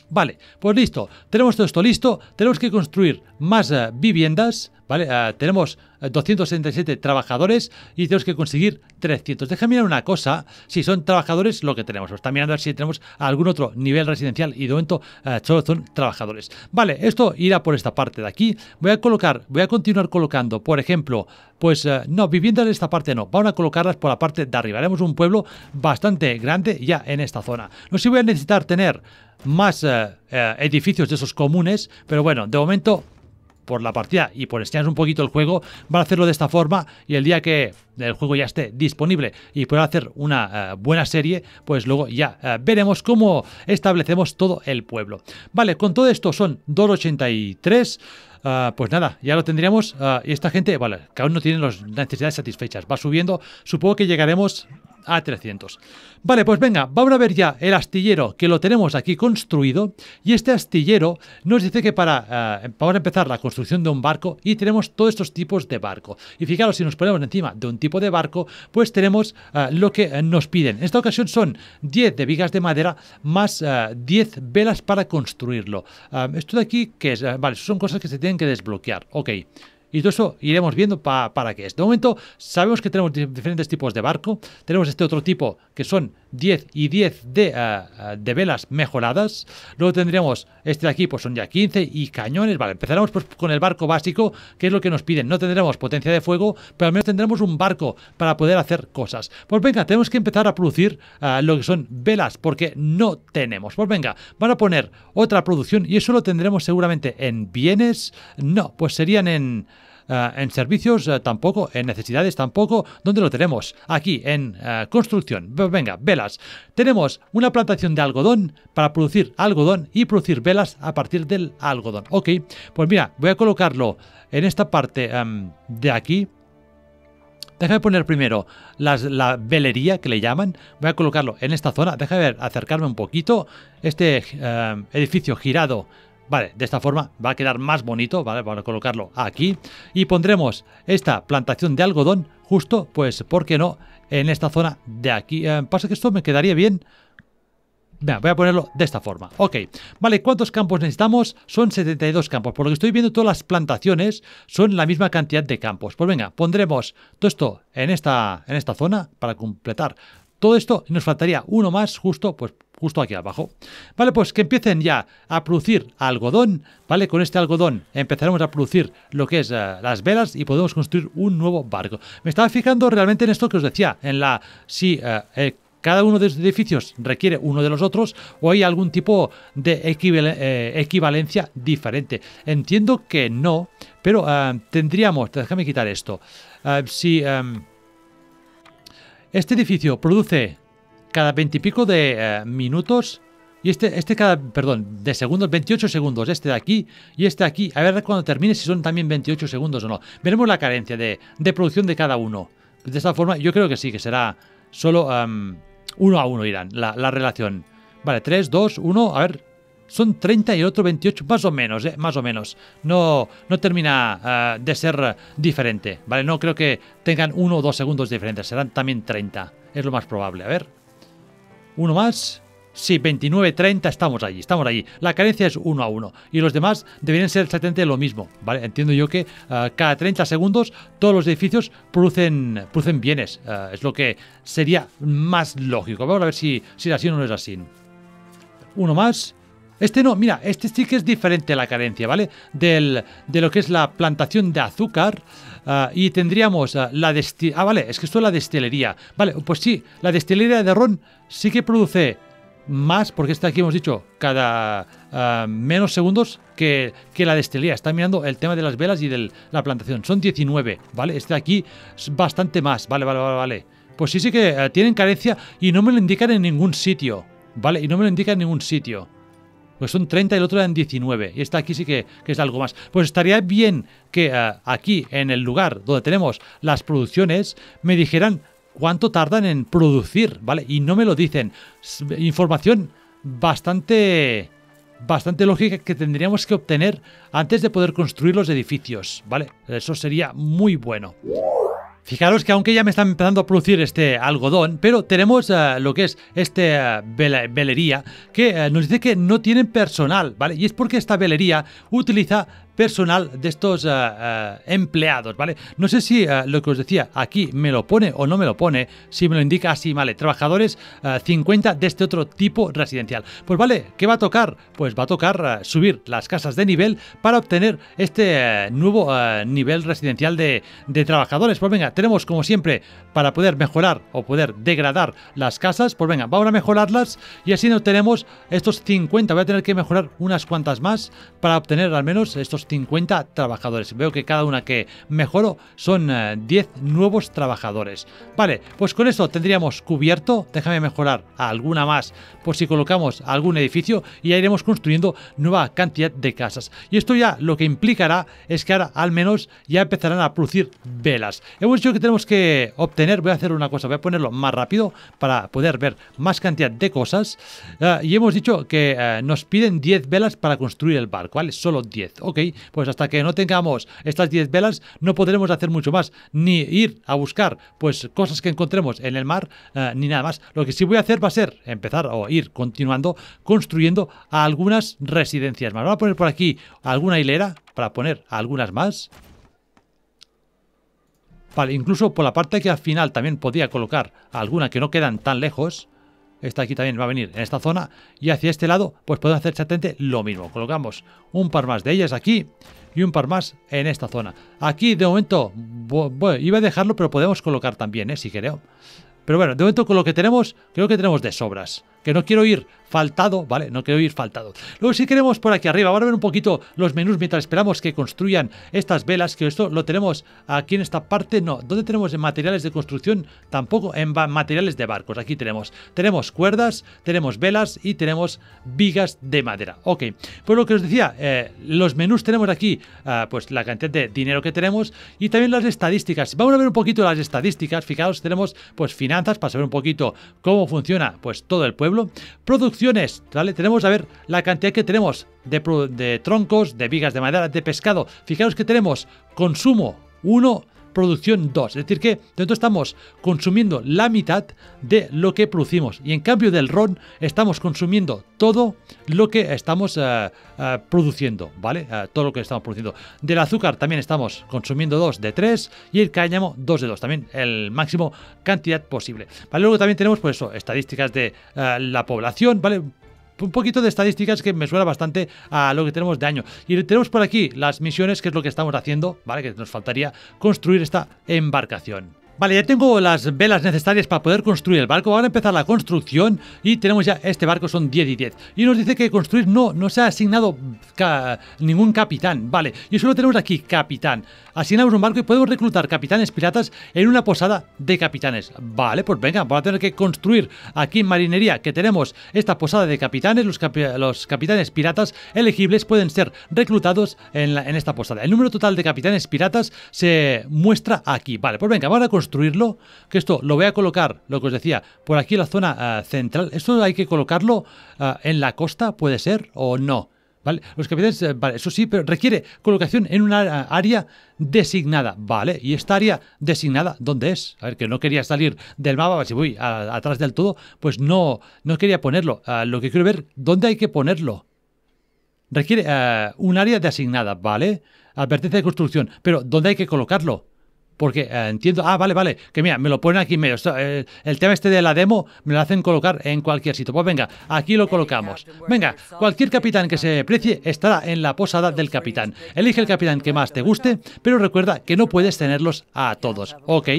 Vale, pues listo. Tenemos todo esto listo. Tenemos que construir más eh, viviendas. ¿vale? Ah, tenemos 267 eh, trabajadores y tenemos que conseguir 300. Déjame mirar una cosa, si son trabajadores lo que tenemos, está mirando a ver si tenemos algún otro nivel residencial y de momento eh, solo son trabajadores. Vale, esto irá por esta parte de aquí, voy a colocar, voy a continuar colocando, por ejemplo, pues eh, no, viviendas en esta parte no, vamos a colocarlas por la parte de arriba, haremos un pueblo bastante grande ya en esta zona. No sé si voy a necesitar tener más edificios de esos comunes, pero bueno, de momento por la partida y por es un poquito el juego, van a hacerlo de esta forma y el día que el juego ya esté disponible y pueda hacer una eh, buena serie, pues luego ya eh, veremos cómo establecemos todo el pueblo. Vale, con todo esto son 283. Ah, pues nada, ya lo tendríamos. Ah, y esta gente, vale, que aún no tiene las necesidades satisfechas. Va subiendo, supongo que llegaremos a 300. Vale, pues venga, vamos a ver ya el astillero que lo tenemos aquí construido. Y este astillero nos dice que para ah, empezar la construcción de un barco y tenemos todos estos tipos de barco. Y fijaros, si nos ponemos encima de un tipo de barco, pues tenemos lo que eh, nos piden. En esta ocasión son 10 de vigas de madera más 10 velas para construirlo. esto de aquí, que es? vale, son cosas que se tienen que desbloquear. Ok. Y todo eso iremos viendo para qué es. De momento sabemos que tenemos diferentes tipos de barco. Tenemos este otro tipo que son 10 y 10 ah, ah, de, velas mejoradas. Luego tendríamos, este de aquí pues son ya 15 y cañones. Vale, empezaremos pues, con el barco básico, que es lo que nos piden. No tendremos potencia de fuego, pero al menos tendremos un barco para poder hacer cosas. Pues venga, tenemos que empezar a producir ah, lo que son velas, porque no tenemos. Pues venga, van a poner otra producción y eso lo tendremos seguramente en bienes. No, pues serían en... Eh, en servicios eh, tampoco, en necesidades tampoco. ¿Dónde lo tenemos? Aquí, en eh, construcción. Venga, velas. Tenemos una plantación de algodón para producir algodón y producir velas a partir del algodón. Ok, pues mira, voy a colocarlo en esta parte em, de aquí. Déjame poner primero las, la velería que le llaman. Voy a colocarlo en esta zona. Déjame ver, acercarme un poquito. Este edificio girado Vale, de esta forma va a quedar más bonito, ¿vale? Vamos a colocarlo aquí y pondremos esta plantación de algodón justo, pues, ¿por qué no? En esta zona de aquí. Eh, pasa que esto me quedaría bien voy a ponerlo de esta forma. Ok, vale, ¿cuántos campos necesitamos? Son 72 campos. Por lo que estoy viendo, todas las plantaciones son la misma cantidad de campos. Pues venga, pondremos todo esto en esta, en esta zona para completar todo esto. Nos faltaría uno más justo, pues justo aquí abajo. Vale, pues que empiecen ya a producir algodón, ¿vale? Con este algodón empezaremos a producir lo que es eh, las velas y podemos construir un nuevo barco. Me estaba fijando realmente en esto que os decía, en la... si eh, eh, cada uno de los edificios requiere uno de los otros o hay algún tipo de equivalencia diferente. Entiendo que no, pero tendríamos, déjame quitar esto, si este edificio produce cada veintipico de eh, minutos. Y este, este cada, perdón, de segundos, 28 segundos, este de aquí y este de aquí. A ver cuando termine si son también 28 segundos o no. Veremos la carencia de, producción de cada uno. De esta forma, yo creo que sí, que será solo uno a uno irán la, relación. Vale, 3, 2, 1, a ver. Son 30 y el otro 28, más o menos, eh, más o menos. No, no termina eh, de ser diferente, ¿vale? No creo que tengan uno o dos segundos diferentes, serán también 30, es lo más probable. A ver uno más. Sí, 29-30 estamos allí, estamos allí. La carencia es uno a uno. y los demás deberían ser exactamente lo mismo, ¿vale? Entiendo yo que eh, cada 30 segundos todos los edificios producen, bienes. Eh, es lo que sería más lógico. Vamos a ver si, si es así o no es así. Uno más. Este no, mira, este sí que es diferente la carencia, ¿vale? Del, de lo que es la plantación de azúcar. Ah, y tendríamos ah, la destilería. Ah, vale, es que esto es la destilería. Vale, pues sí, la destilería de ron sí que produce más, porque está aquí hemos dicho cada ah, menos segundos que, la destilería. Está mirando el tema de las velas y de la plantación. Son 19, ¿vale? Este de aquí es bastante más. Vale, vale, vale, vale. Pues sí, sí que tienen carencia y no me lo indican en ningún sitio, ¿vale? Y no me lo indican en ningún sitio pues son 30 y el otro en 19. Y esta aquí sí que, que es algo más. Pues estaría bien que eh, aquí, en el lugar donde tenemos las producciones, me dijeran cuánto tardan en producir, ¿vale? Y no me lo dicen. Información bastante bastante lógica que tendríamos que obtener antes de poder construir los edificios, ¿vale? Eso sería muy bueno. Fijaros que aunque ya me están empezando a producir este algodón, pero tenemos eh, lo que es este eh, velería que eh, nos dice que no tienen personal, ¿vale? Y es porque esta velería utiliza personal de estos eh, eh, empleados, ¿vale? No sé si eh, lo que os decía aquí me lo pone o no me lo pone, si me lo indica así, ¿vale? Trabajadores 50 de este otro tipo residencial. Pues vale, ¿qué va a tocar? Pues va a tocar subir las casas de nivel para obtener este nuevo nivel residencial de, de trabajadores. Pues venga, tenemos como siempre para poder mejorar o poder degradar las casas, pues venga, vamos a mejorarlas y así no tenemos estos 50, voy a tener que mejorar unas cuantas más para obtener al menos estos 50 trabajadores. Veo que cada una que mejoro son 10 eh, nuevos trabajadores. Vale, pues con esto tendríamos cubierto. Déjame mejorar alguna más por si colocamos algún edificio y ya iremos construyendo nueva cantidad de casas. Y esto ya lo que implicará es que ahora al menos ya empezarán a producir velas. Hemos dicho que tenemos que obtener, voy a hacer una cosa, voy a ponerlo más rápido para poder ver más cantidad de cosas. Eh, y hemos dicho que eh, nos piden 10 velas para construir el barco, ¿vale? Solo 10, ok. Pues hasta que no tengamos estas 10 velas no podremos hacer mucho más, ni ir a buscar pues cosas que encontremos en el mar, eh, ni nada más. Lo que sí voy a hacer va a ser empezar o ir continuando construyendo algunas residencias más. Voy a poner por aquí alguna hilera para poner algunas más. Vale, incluso por la parte que al final también podía colocar alguna que no quedan tan lejos. Esta aquí también va a venir en esta zona. Y hacia este lado, pues podemos hacer exactamente lo mismo. Colocamos un par más de ellas aquí y un par más en esta zona. Aquí, de momento, bueno, iba a dejarlo, pero podemos colocar también, ¿eh? si creo. Pero bueno, de momento con lo que tenemos, creo que tenemos de sobras. Que no quiero ir faltado, ¿vale? No quiero ir faltado. Luego si queremos por aquí arriba, vamos a ver un poquito los menús mientras esperamos que construyan estas velas, que esto lo tenemos aquí en esta parte, no. ¿Dónde tenemos en materiales de construcción? Tampoco en materiales de barcos, aquí tenemos. Tenemos cuerdas, tenemos velas y tenemos vigas de madera. Ok, pues lo que os decía, eh, los menús tenemos aquí, eh, pues la cantidad de dinero que tenemos y también las estadísticas. Vamos a ver un poquito las estadísticas, fijaos, tenemos pues finanzas para saber un poquito cómo funciona pues todo el pueblo, producción tenemos, a ver, la cantidad que tenemos de, de troncos, de vigas, de madera, de pescado. Fijaros que tenemos consumo 1 producción 2. Es decir, que nosotros estamos consumiendo la mitad de lo que producimos. Y en cambio del ron, estamos consumiendo todo lo que estamos eh, eh, produciendo, ¿vale? Eh, todo lo que estamos produciendo. Del azúcar también estamos consumiendo 2 de 3 y el cáñamo 2 de 2, también el máximo cantidad posible. ¿Vale? Luego también tenemos, pues eso, estadísticas de la población, ¿vale? un poquito de estadísticas que me suena bastante a lo que tenemos de año. Y tenemos por aquí las misiones, que es lo que estamos haciendo, ¿vale? Que nos faltaría construir esta embarcación. Vale, ya tengo las velas necesarias para poder construir el barco. Ahora empezar la construcción y tenemos ya este barco, son 10 y 10. Y nos dice que construir no, no se ha asignado ningún capitán. Vale, y solo tenemos aquí capitán. Asignamos un barco y podemos reclutar capitanes piratas en una posada de capitanes. Vale, pues venga, vamos a tener que construir aquí en marinería que tenemos esta posada de capitanes. Los, capitanes piratas elegibles pueden ser reclutados en, en esta posada. El número total de capitanes piratas se muestra aquí. Vale, pues venga, vamos a construir que esto lo voy a colocar, lo que os decía, por aquí en la zona eh, central. Esto hay que colocarlo eh, en la costa, puede ser, o no. ¿Vale? Los que eh, vale, eso sí, pero requiere colocación en una área designada, ¿vale? Y esta área designada, ¿dónde es? A ver, que no quería salir del mapa, si voy atrás del todo, pues no, no quería ponerlo. lo que quiero ver, ¿dónde hay que ponerlo? Requiere un área designada, ¿vale? Advertencia de construcción, pero ¿dónde hay que colocarlo? porque eh, entiendo, ah, vale, vale, que mira, me lo ponen aquí en medio. Eh, el tema este de la demo me lo hacen colocar en cualquier sitio. Pues venga, aquí lo colocamos. Venga, cualquier capitán que se precie estará en la posada del capitán. Elige el capitán que más te guste, pero recuerda que no puedes tenerlos a todos. Ok,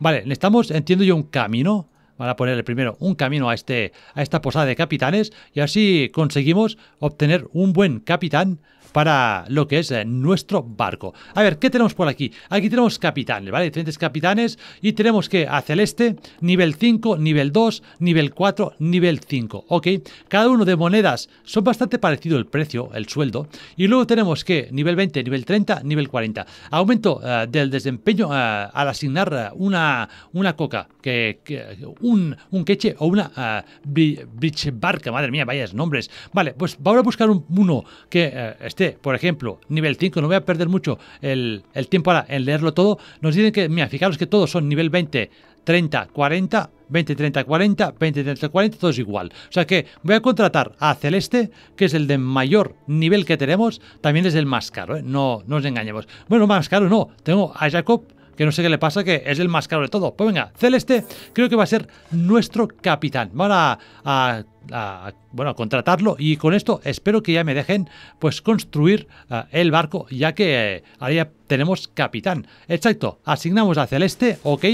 vale, necesitamos, entiendo yo, un camino van a ponerle primero un camino a, este, a esta posada de capitanes y así conseguimos obtener un buen capitán para lo que es eh, nuestro barco. A ver, ¿qué tenemos por aquí? Aquí tenemos capitanes, ¿vale? Diferentes capitanes y tenemos que a este nivel 5, nivel 2, nivel 4, nivel 5, ¿ok? Cada uno de monedas son bastante parecido el precio, el sueldo. Y luego tenemos que nivel 20, nivel 30, nivel 40. Aumento eh, del desempeño eh, al asignar una, una coca que, un, queche o una ah, biche barca, madre mía, vayas nombres. Vale, pues vamos a buscar un, uno que eh, esté, por ejemplo, nivel 5, no voy a perder mucho el, tiempo ahora en leerlo todo. Nos dicen que, mira, fijaros que todos son nivel 20, 30, 40, 20, 30, 40, 20, 30, 40, todo es igual. O sea que voy a contratar a Celeste, que es el de mayor nivel que tenemos, también es el más caro, ¿eh? no, no nos engañemos. Bueno, más caro no, tengo a Jacob, que no sé qué le pasa, que es el más caro de todo. Pues venga, Celeste creo que va a ser nuestro capitán. vamos a, bueno, contratarlo y con esto espero que ya me dejen pues construir eh, el barco, ya que eh, ahora ya tenemos capitán. Exacto, asignamos a Celeste, ok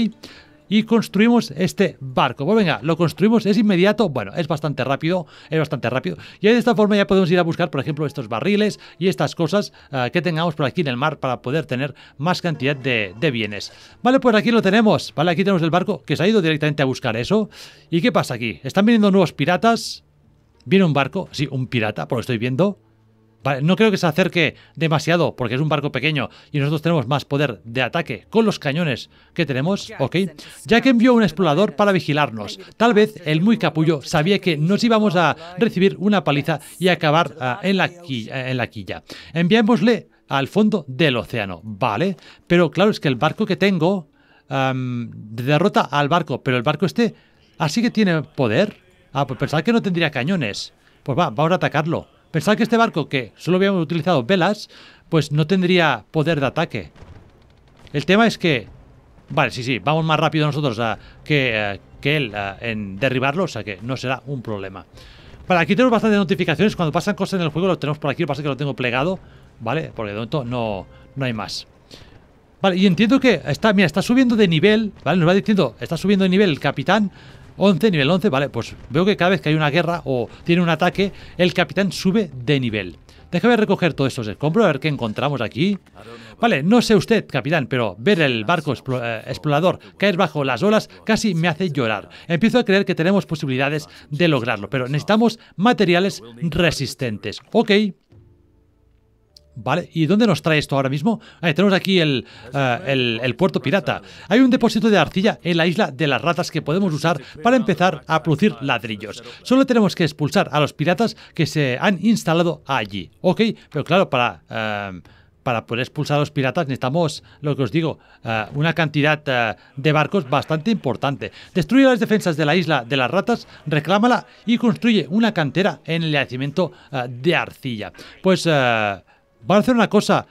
y construimos este barco. Pues venga, lo construimos, es inmediato, bueno, es bastante rápido, es bastante rápido. Y de esta forma ya podemos ir a buscar, por ejemplo, estos barriles y estas cosas eh, que tengamos por aquí en el mar para poder tener más cantidad de, de, bienes. Vale, pues aquí lo tenemos, vale, aquí tenemos el barco que se ha ido directamente a buscar eso. ¿Y qué pasa aquí? ¿Están viniendo nuevos piratas? ¿Viene un barco? Sí, un pirata, por lo estoy viendo. No creo que se acerque demasiado porque es un barco pequeño y nosotros tenemos más poder de ataque con los cañones que tenemos, ¿ok? que envió un explorador para vigilarnos. Tal vez el muy capullo sabía que nos íbamos a recibir una paliza y acabar ah, en, la quilla. Enviémosle al fondo del océano, ¿vale? Pero claro, es que el barco que tengo derrota al barco, pero el barco este así que tiene poder. Ah, pues pensaba que no tendría cañones. Pues va, vamos a atacarlo. Pensad que este barco, que solo habíamos utilizado velas, pues no tendría poder de ataque. El tema es que... Vale, sí, sí, vamos más rápido nosotros a, que, eh, que él eh, en derribarlo, o sea que no será un problema. Para aquí tenemos bastantes notificaciones, cuando pasan cosas en el juego lo tenemos por aquí, lo que pasa es que lo tengo plegado, ¿vale? Porque de momento no, no hay más. Vale, y entiendo que está, mira, está subiendo de nivel, ¿vale? Nos va diciendo, está subiendo de nivel el capitán, 11, nivel 11, vale, pues veo que cada vez que hay una guerra o tiene un ataque, el capitán sube de nivel. Déjame recoger todos estos escombros, a ver qué encontramos aquí. Vale, no sé usted, capitán, pero ver el barco eh, explorador caer bajo las olas casi me hace llorar. Empiezo a creer que tenemos posibilidades de lograrlo, pero necesitamos materiales resistentes. Ok. ¿Vale? ¿Y dónde nos trae esto ahora mismo? Eh, tenemos aquí eh, el, el, puerto pirata. Hay un depósito de arcilla en la isla de las ratas que podemos usar para empezar a producir ladrillos. Solo tenemos que expulsar a los piratas que se han instalado allí. ¿Ok? Pero claro, para... Eh, para poder expulsar a los piratas necesitamos, lo que os digo, una cantidad de barcos bastante importante. Destruye las defensas de la isla de las ratas, reclámala y construye una cantera en el yacimiento de arcilla. Pues Van a hacer una cosa.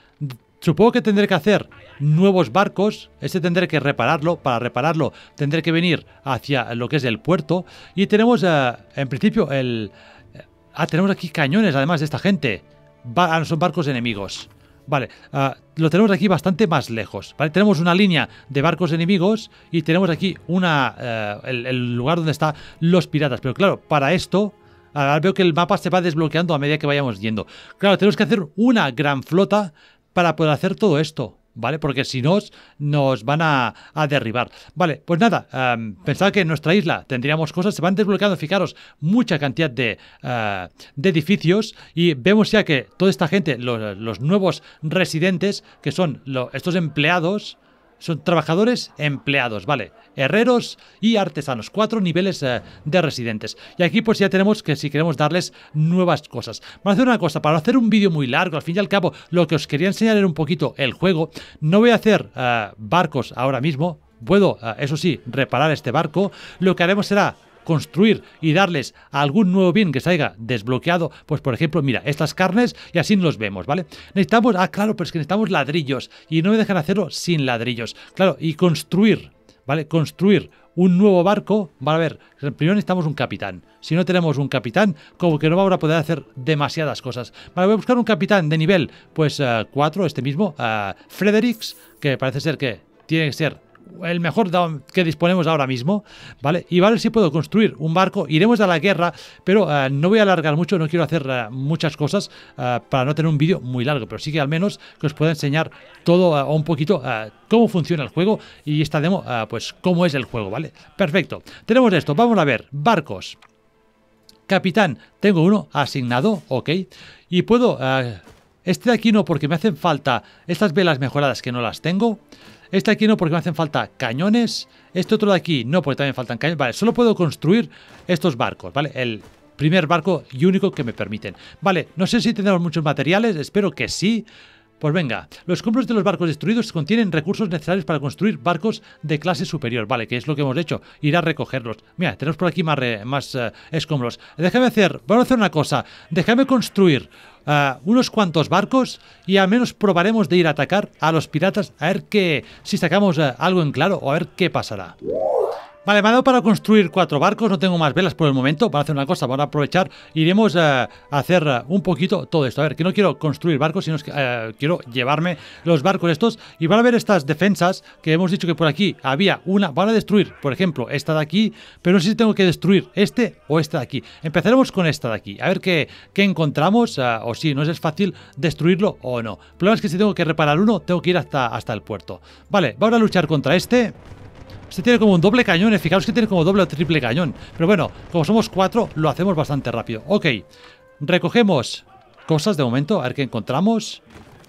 Supongo que tendré que hacer nuevos barcos. Este tendré que repararlo. Para repararlo tendré que venir hacia lo que es el puerto. Y tenemos, eh, en principio, el... Eh, ah, tenemos aquí cañones, además de esta gente. no ah, son barcos enemigos. Vale, ah, lo tenemos aquí bastante más lejos. ¿vale? Tenemos una línea de barcos enemigos y tenemos aquí una, eh, el, el, lugar donde están los piratas. Pero claro, para esto Ahora veo que el mapa se va desbloqueando a medida que vayamos yendo. Claro, tenemos que hacer una gran flota para poder hacer todo esto. ¿Vale? Porque si no, nos van a, derribar. Vale, pues nada, em, pensaba que en nuestra isla tendríamos cosas, se van desbloqueando, fijaros, mucha cantidad de, eh, edificios y vemos ya que toda esta gente, los, nuevos residentes, que son estos empleados, son trabajadores empleados, ¿vale? Herreros y artesanos, cuatro niveles eh, de residentes. Y aquí pues ya tenemos que si queremos darles nuevas cosas. Vamos a hacer una cosa, para hacer un vídeo muy largo, al fin y al cabo, lo que os quería enseñar era un poquito el juego. No voy a hacer eh, barcos ahora mismo, puedo, eh, eso sí, reparar este barco. Lo que haremos será construir y darles algún nuevo bien que salga desbloqueado, pues por ejemplo, mira, estas carnes y así nos vemos, ¿vale? Necesitamos, ah, claro, pero es que necesitamos ladrillos y no me dejan hacerlo sin ladrillos, claro, y construir, ¿vale? Construir un nuevo barco, vale, a ver, primero necesitamos un capitán. Si no tenemos un capitán, como que no vamos a poder hacer demasiadas cosas. Vale, voy a buscar un capitán de nivel, pues 4, eh, este mismo, eh, Fredericks, que parece ser que tiene que ser el mejor que disponemos ahora mismo, ¿vale? Y vale, si puedo construir un barco, iremos a la guerra, pero eh, no voy a alargar mucho, no quiero hacer eh, muchas cosas eh, para no tener un vídeo muy largo, pero sí que al menos que os pueda enseñar todo un poquito cómo funciona el juego y esta demo, pues cómo es el juego, ¿vale? Perfecto, tenemos esto, vamos a ver, barcos. Capitán, tengo uno asignado, ok, y puedo... este de aquí no, porque me hacen falta estas velas mejoradas que no las tengo. Este aquí no porque me hacen falta cañones. Este otro de aquí no porque también faltan cañones. Vale, solo puedo construir estos barcos, ¿vale? El primer barco y único que me permiten. Vale, no sé si tenemos muchos materiales, espero que sí. Pues venga, los escombros de los barcos destruidos contienen recursos necesarios para construir barcos de clase superior, vale, que es lo que hemos hecho, ir a recogerlos. Mira, tenemos por aquí más, más eh, escombros. Déjame hacer, vamos a hacer una cosa, déjame construir unos cuantos barcos y al menos probaremos de ir a atacar a los piratas a ver que, si sacamos eh, algo en claro o a ver qué pasará. Vale, me ha dado para construir cuatro barcos, no tengo más velas por el momento. Van a hacer una cosa, van a aprovechar, iremos eh, a hacer eh, un poquito todo esto. A ver, que no quiero construir barcos, sino que, eh, quiero llevarme los barcos estos. Y van a ver estas defensas que hemos dicho que por aquí había una. Van a destruir, por ejemplo, esta de aquí, pero no sé si tengo que destruir este o esta de aquí. Empezaremos con esta de aquí, a ver qué, encontramos, o si no es fácil destruirlo o no. El problema es que si tengo que reparar uno, tengo que ir hasta, hasta el puerto. Vale, van a luchar contra este. Este tiene como un doble cañón, eh, fijaros que tiene como doble o triple cañón. Pero bueno, como somos cuatro, lo hacemos bastante rápido. Ok, recogemos cosas de momento, a ver qué encontramos.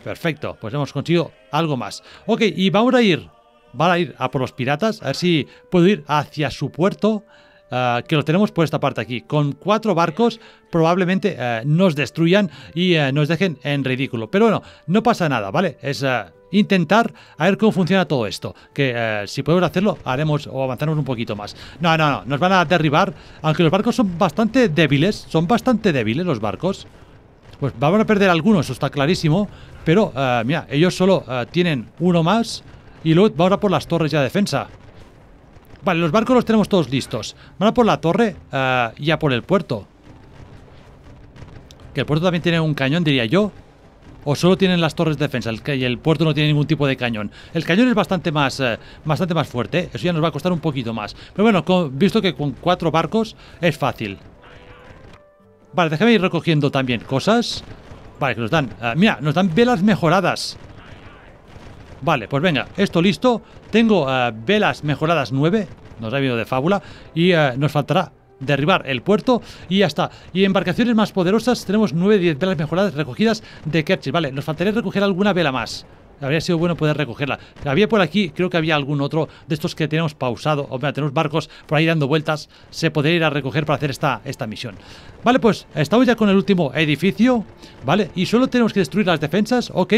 Perfecto, pues hemos conseguido algo más. Ok, y vamos a ir, van a ir a por los piratas, a ver si puedo ir hacia su puerto. Ah, que lo tenemos por esta parte aquí. Con cuatro barcos probablemente eh, nos destruyan y eh, nos dejen en ridículo. Pero bueno, no pasa nada, ¿vale? Es intentar a ver cómo funciona todo esto. Que eh, si podemos hacerlo, haremos o avanzaremos un poquito más. No, no, no, nos van a derribar. Aunque los barcos son bastante débiles, son bastante débiles los barcos. Pues van a perder algunos, eso está clarísimo. Pero, eh, mira, ellos solo eh, tienen uno más. Y luego va a por las torres ya de defensa. Vale, los barcos los tenemos todos listos. Van a por la torre y a por el puerto. Que el puerto también tiene un cañón, diría yo o solo tienen las torres de defensa y el puerto no tiene ningún tipo de cañón. El cañón es bastante más, eh, bastante más fuerte, ¿eh? eso ya nos va a costar un poquito más. Pero bueno, visto que con cuatro barcos es fácil. Vale, déjame ir recogiendo también cosas. Vale, que nos dan... Eh, mira, nos dan velas mejoradas. Vale, pues venga, esto listo. Tengo velas mejoradas 9. Nos ha venido de fábula. Y nos faltará derribar el puerto y ya está. Y embarcaciones más poderosas, tenemos 9-10 velas mejoradas recogidas de Kerchis. Vale, nos faltaría recoger alguna vela más. Habría sido bueno poder recogerla. Había por aquí, creo que había algún otro de estos que tenemos pausado. O sea, tenemos barcos por ahí dando vueltas. Se podría ir a recoger para hacer esta, esta misión. Vale, pues estamos ya con el último edificio. Vale, y solo tenemos que destruir las defensas, ok.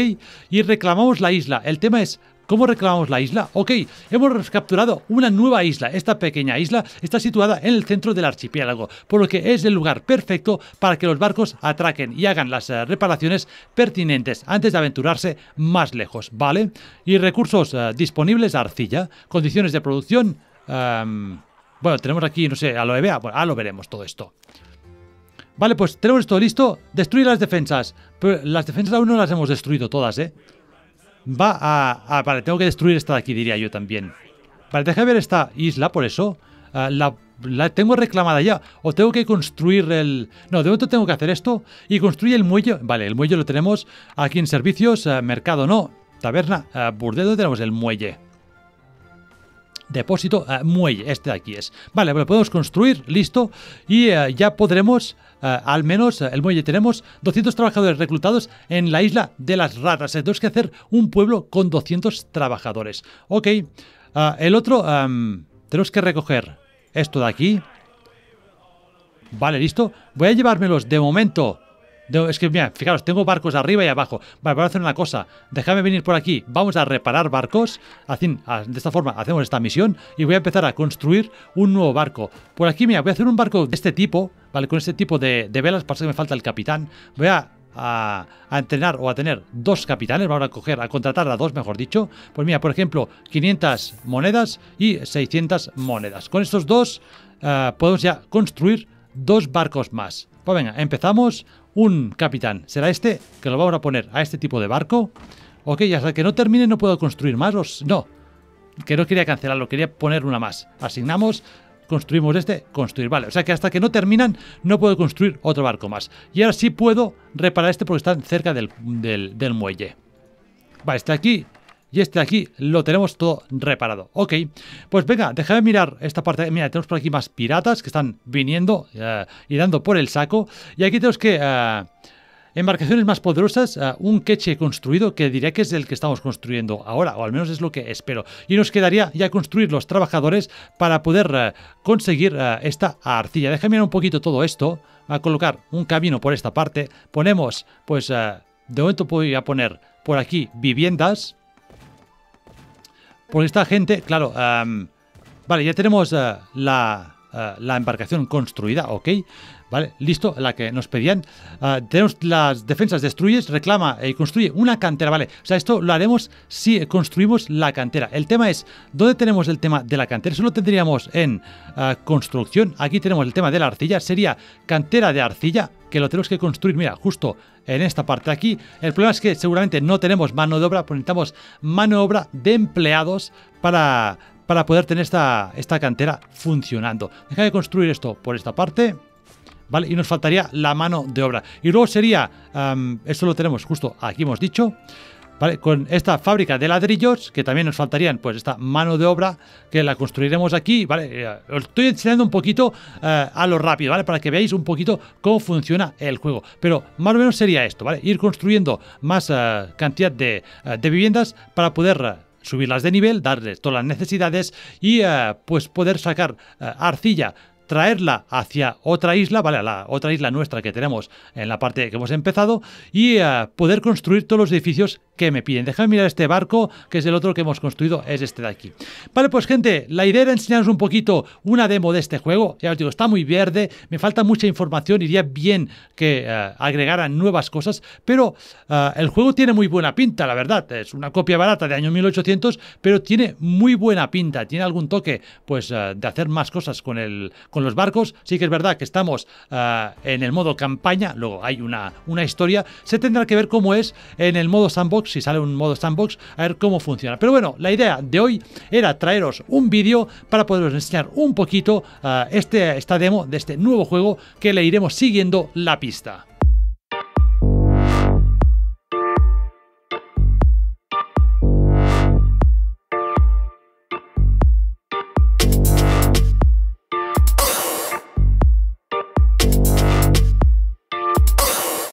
Y reclamamos la isla. El tema es, ¿Cómo reclamamos la isla? Ok, hemos capturado una nueva isla. Esta pequeña isla está situada en el centro del archipiélago, por lo que es el lugar perfecto para que los barcos atraquen y hagan las eh, reparaciones pertinentes antes de aventurarse más lejos, ¿vale? Y recursos eh, disponibles, arcilla, condiciones de producción... Em, bueno, tenemos aquí, no sé, aloe vera. Bueno, ahora lo veremos todo esto. Vale, pues tenemos esto listo. Destruir las defensas. las defensas aún no las hemos destruido todas, ¿eh? va a, Vale, tengo que destruir esta de aquí, diría yo también. Vale, deja ver esta isla, por eso. Ah, la, tengo reclamada ya. O tengo que construir el... No, de momento tengo que hacer esto. Y construir el muelle. Vale, el muelle lo tenemos aquí en servicios. Ah, mercado no. Taberna. Ah, burdeos tenemos el muelle. Depósito. muelle. Este de aquí es. Vale, lo podemos construir. Listo. Y ya podremos eh, al menos eh, el muelle. Tenemos 200 trabajadores reclutados en la isla de las ratas. Tenemos que hacer un pueblo con 200 trabajadores. Ok, eh, el otro, em, tenemos que recoger esto de aquí. Vale, listo. Voy a llevármelos de momento es que, mira, fijaros, tengo barcos arriba y abajo. Vale, voy a hacer una cosa. Déjame venir por aquí. Vamos a reparar barcos. de esta forma hacemos esta misión. Y voy a empezar a construir un nuevo barco. Por aquí, mira, voy a hacer un barco de este tipo. Vale, con este tipo de, velas. Para que me falta el capitán. Voy a entrenar o a tener dos capitanes, vamos a coger, a contratar a dos, mejor dicho. Pues mira, por ejemplo, 500 monedas y 600 monedas. Con estos dos eh, podemos ya construir dos barcos más. Pues venga, empezamos un capitán. Será este que lo vamos a poner a este tipo de barco. Ok, hasta que no termine no puedo construir más. No, que no quería cancelarlo, quería poner una más. Asignamos, construimos este, construir. Vale, o sea que hasta que no terminan no puedo construir otro barco más. Y ahora sí puedo reparar este porque están cerca del, del muelle. Vale, está aquí y este de aquí lo tenemos todo reparado. Ok, pues venga, déjame mirar esta parte. Mira, tenemos por aquí más piratas que están viniendo eh, y dando por el saco. Y aquí tenemos que... Eh, embarcaciones más poderosas, eh, un queche construido que diría que es el que estamos construyendo ahora, o al menos es lo que espero. Y nos quedaría ya construir los trabajadores para poder conseguir esta arcilla. Déjame mirar un poquito todo esto, a colocar un camino por esta parte. Ponemos, pues, de momento voy a poner por aquí viviendas. Porque esta gente, claro, vale, ya tenemos eh, eh, la embarcación construida, ¿ok? ¿Vale? Listo, la que nos pedían. Ah, tenemos las defensas, destruyes, reclama eh, y construye una cantera, ¿vale? O sea, esto lo haremos si eh, construimos la cantera. El tema es, ¿dónde tenemos el tema de la cantera? Solo tendríamos en ah, construcción. Aquí tenemos el tema de la arcilla. Sería cantera de arcilla, que lo tenemos que construir, mira, justo en esta parte aquí. El problema es que seguramente no tenemos mano de obra, pues necesitamos mano de obra de empleados para, para poder tener esta, esta cantera funcionando. Deja de construir esto por esta parte. Y nos faltaría la mano de obra. Y luego sería, esto lo tenemos justo aquí hemos dicho, ¿vale? Con esta fábrica de ladrillos, que también nos faltarían, pues esta mano de obra, que la construiremos aquí, ¿vale? Eh, os estoy enseñando un poquito eh, a lo rápido, ¿vale? Para que veáis un poquito cómo funciona el juego. Pero más o menos sería esto, ¿vale? Ir construyendo más eh, cantidad de, de, viviendas para poder subirlas de nivel, darles todas las necesidades y pues poder sacar arcilla traerla hacia otra isla, ¿vale? A la otra isla nuestra que tenemos en la parte que hemos empezado y a eh, poder construir todos los edificios que me piden. Déjame mirar este barco, que es el otro que hemos construido, es este de aquí. Vale, pues gente, la idea era enseñaros un poquito una demo de este juego. Ya os digo, está muy verde, me falta mucha información, iría bien que eh, agregaran nuevas cosas, pero eh, el juego tiene muy buena pinta, la verdad. Es una copia barata de año 1800, pero tiene muy buena pinta, tiene algún toque pues de hacer más cosas con el con los barcos sí que es verdad que estamos ah, en el modo campaña, luego hay una, una historia, se tendrá que ver cómo es en el modo sandbox, si sale un modo sandbox, a ver cómo funciona. Pero bueno, la idea de hoy era traeros un vídeo para poderos enseñar un poquito ah, este, esta demo de este nuevo juego que le iremos siguiendo la pista.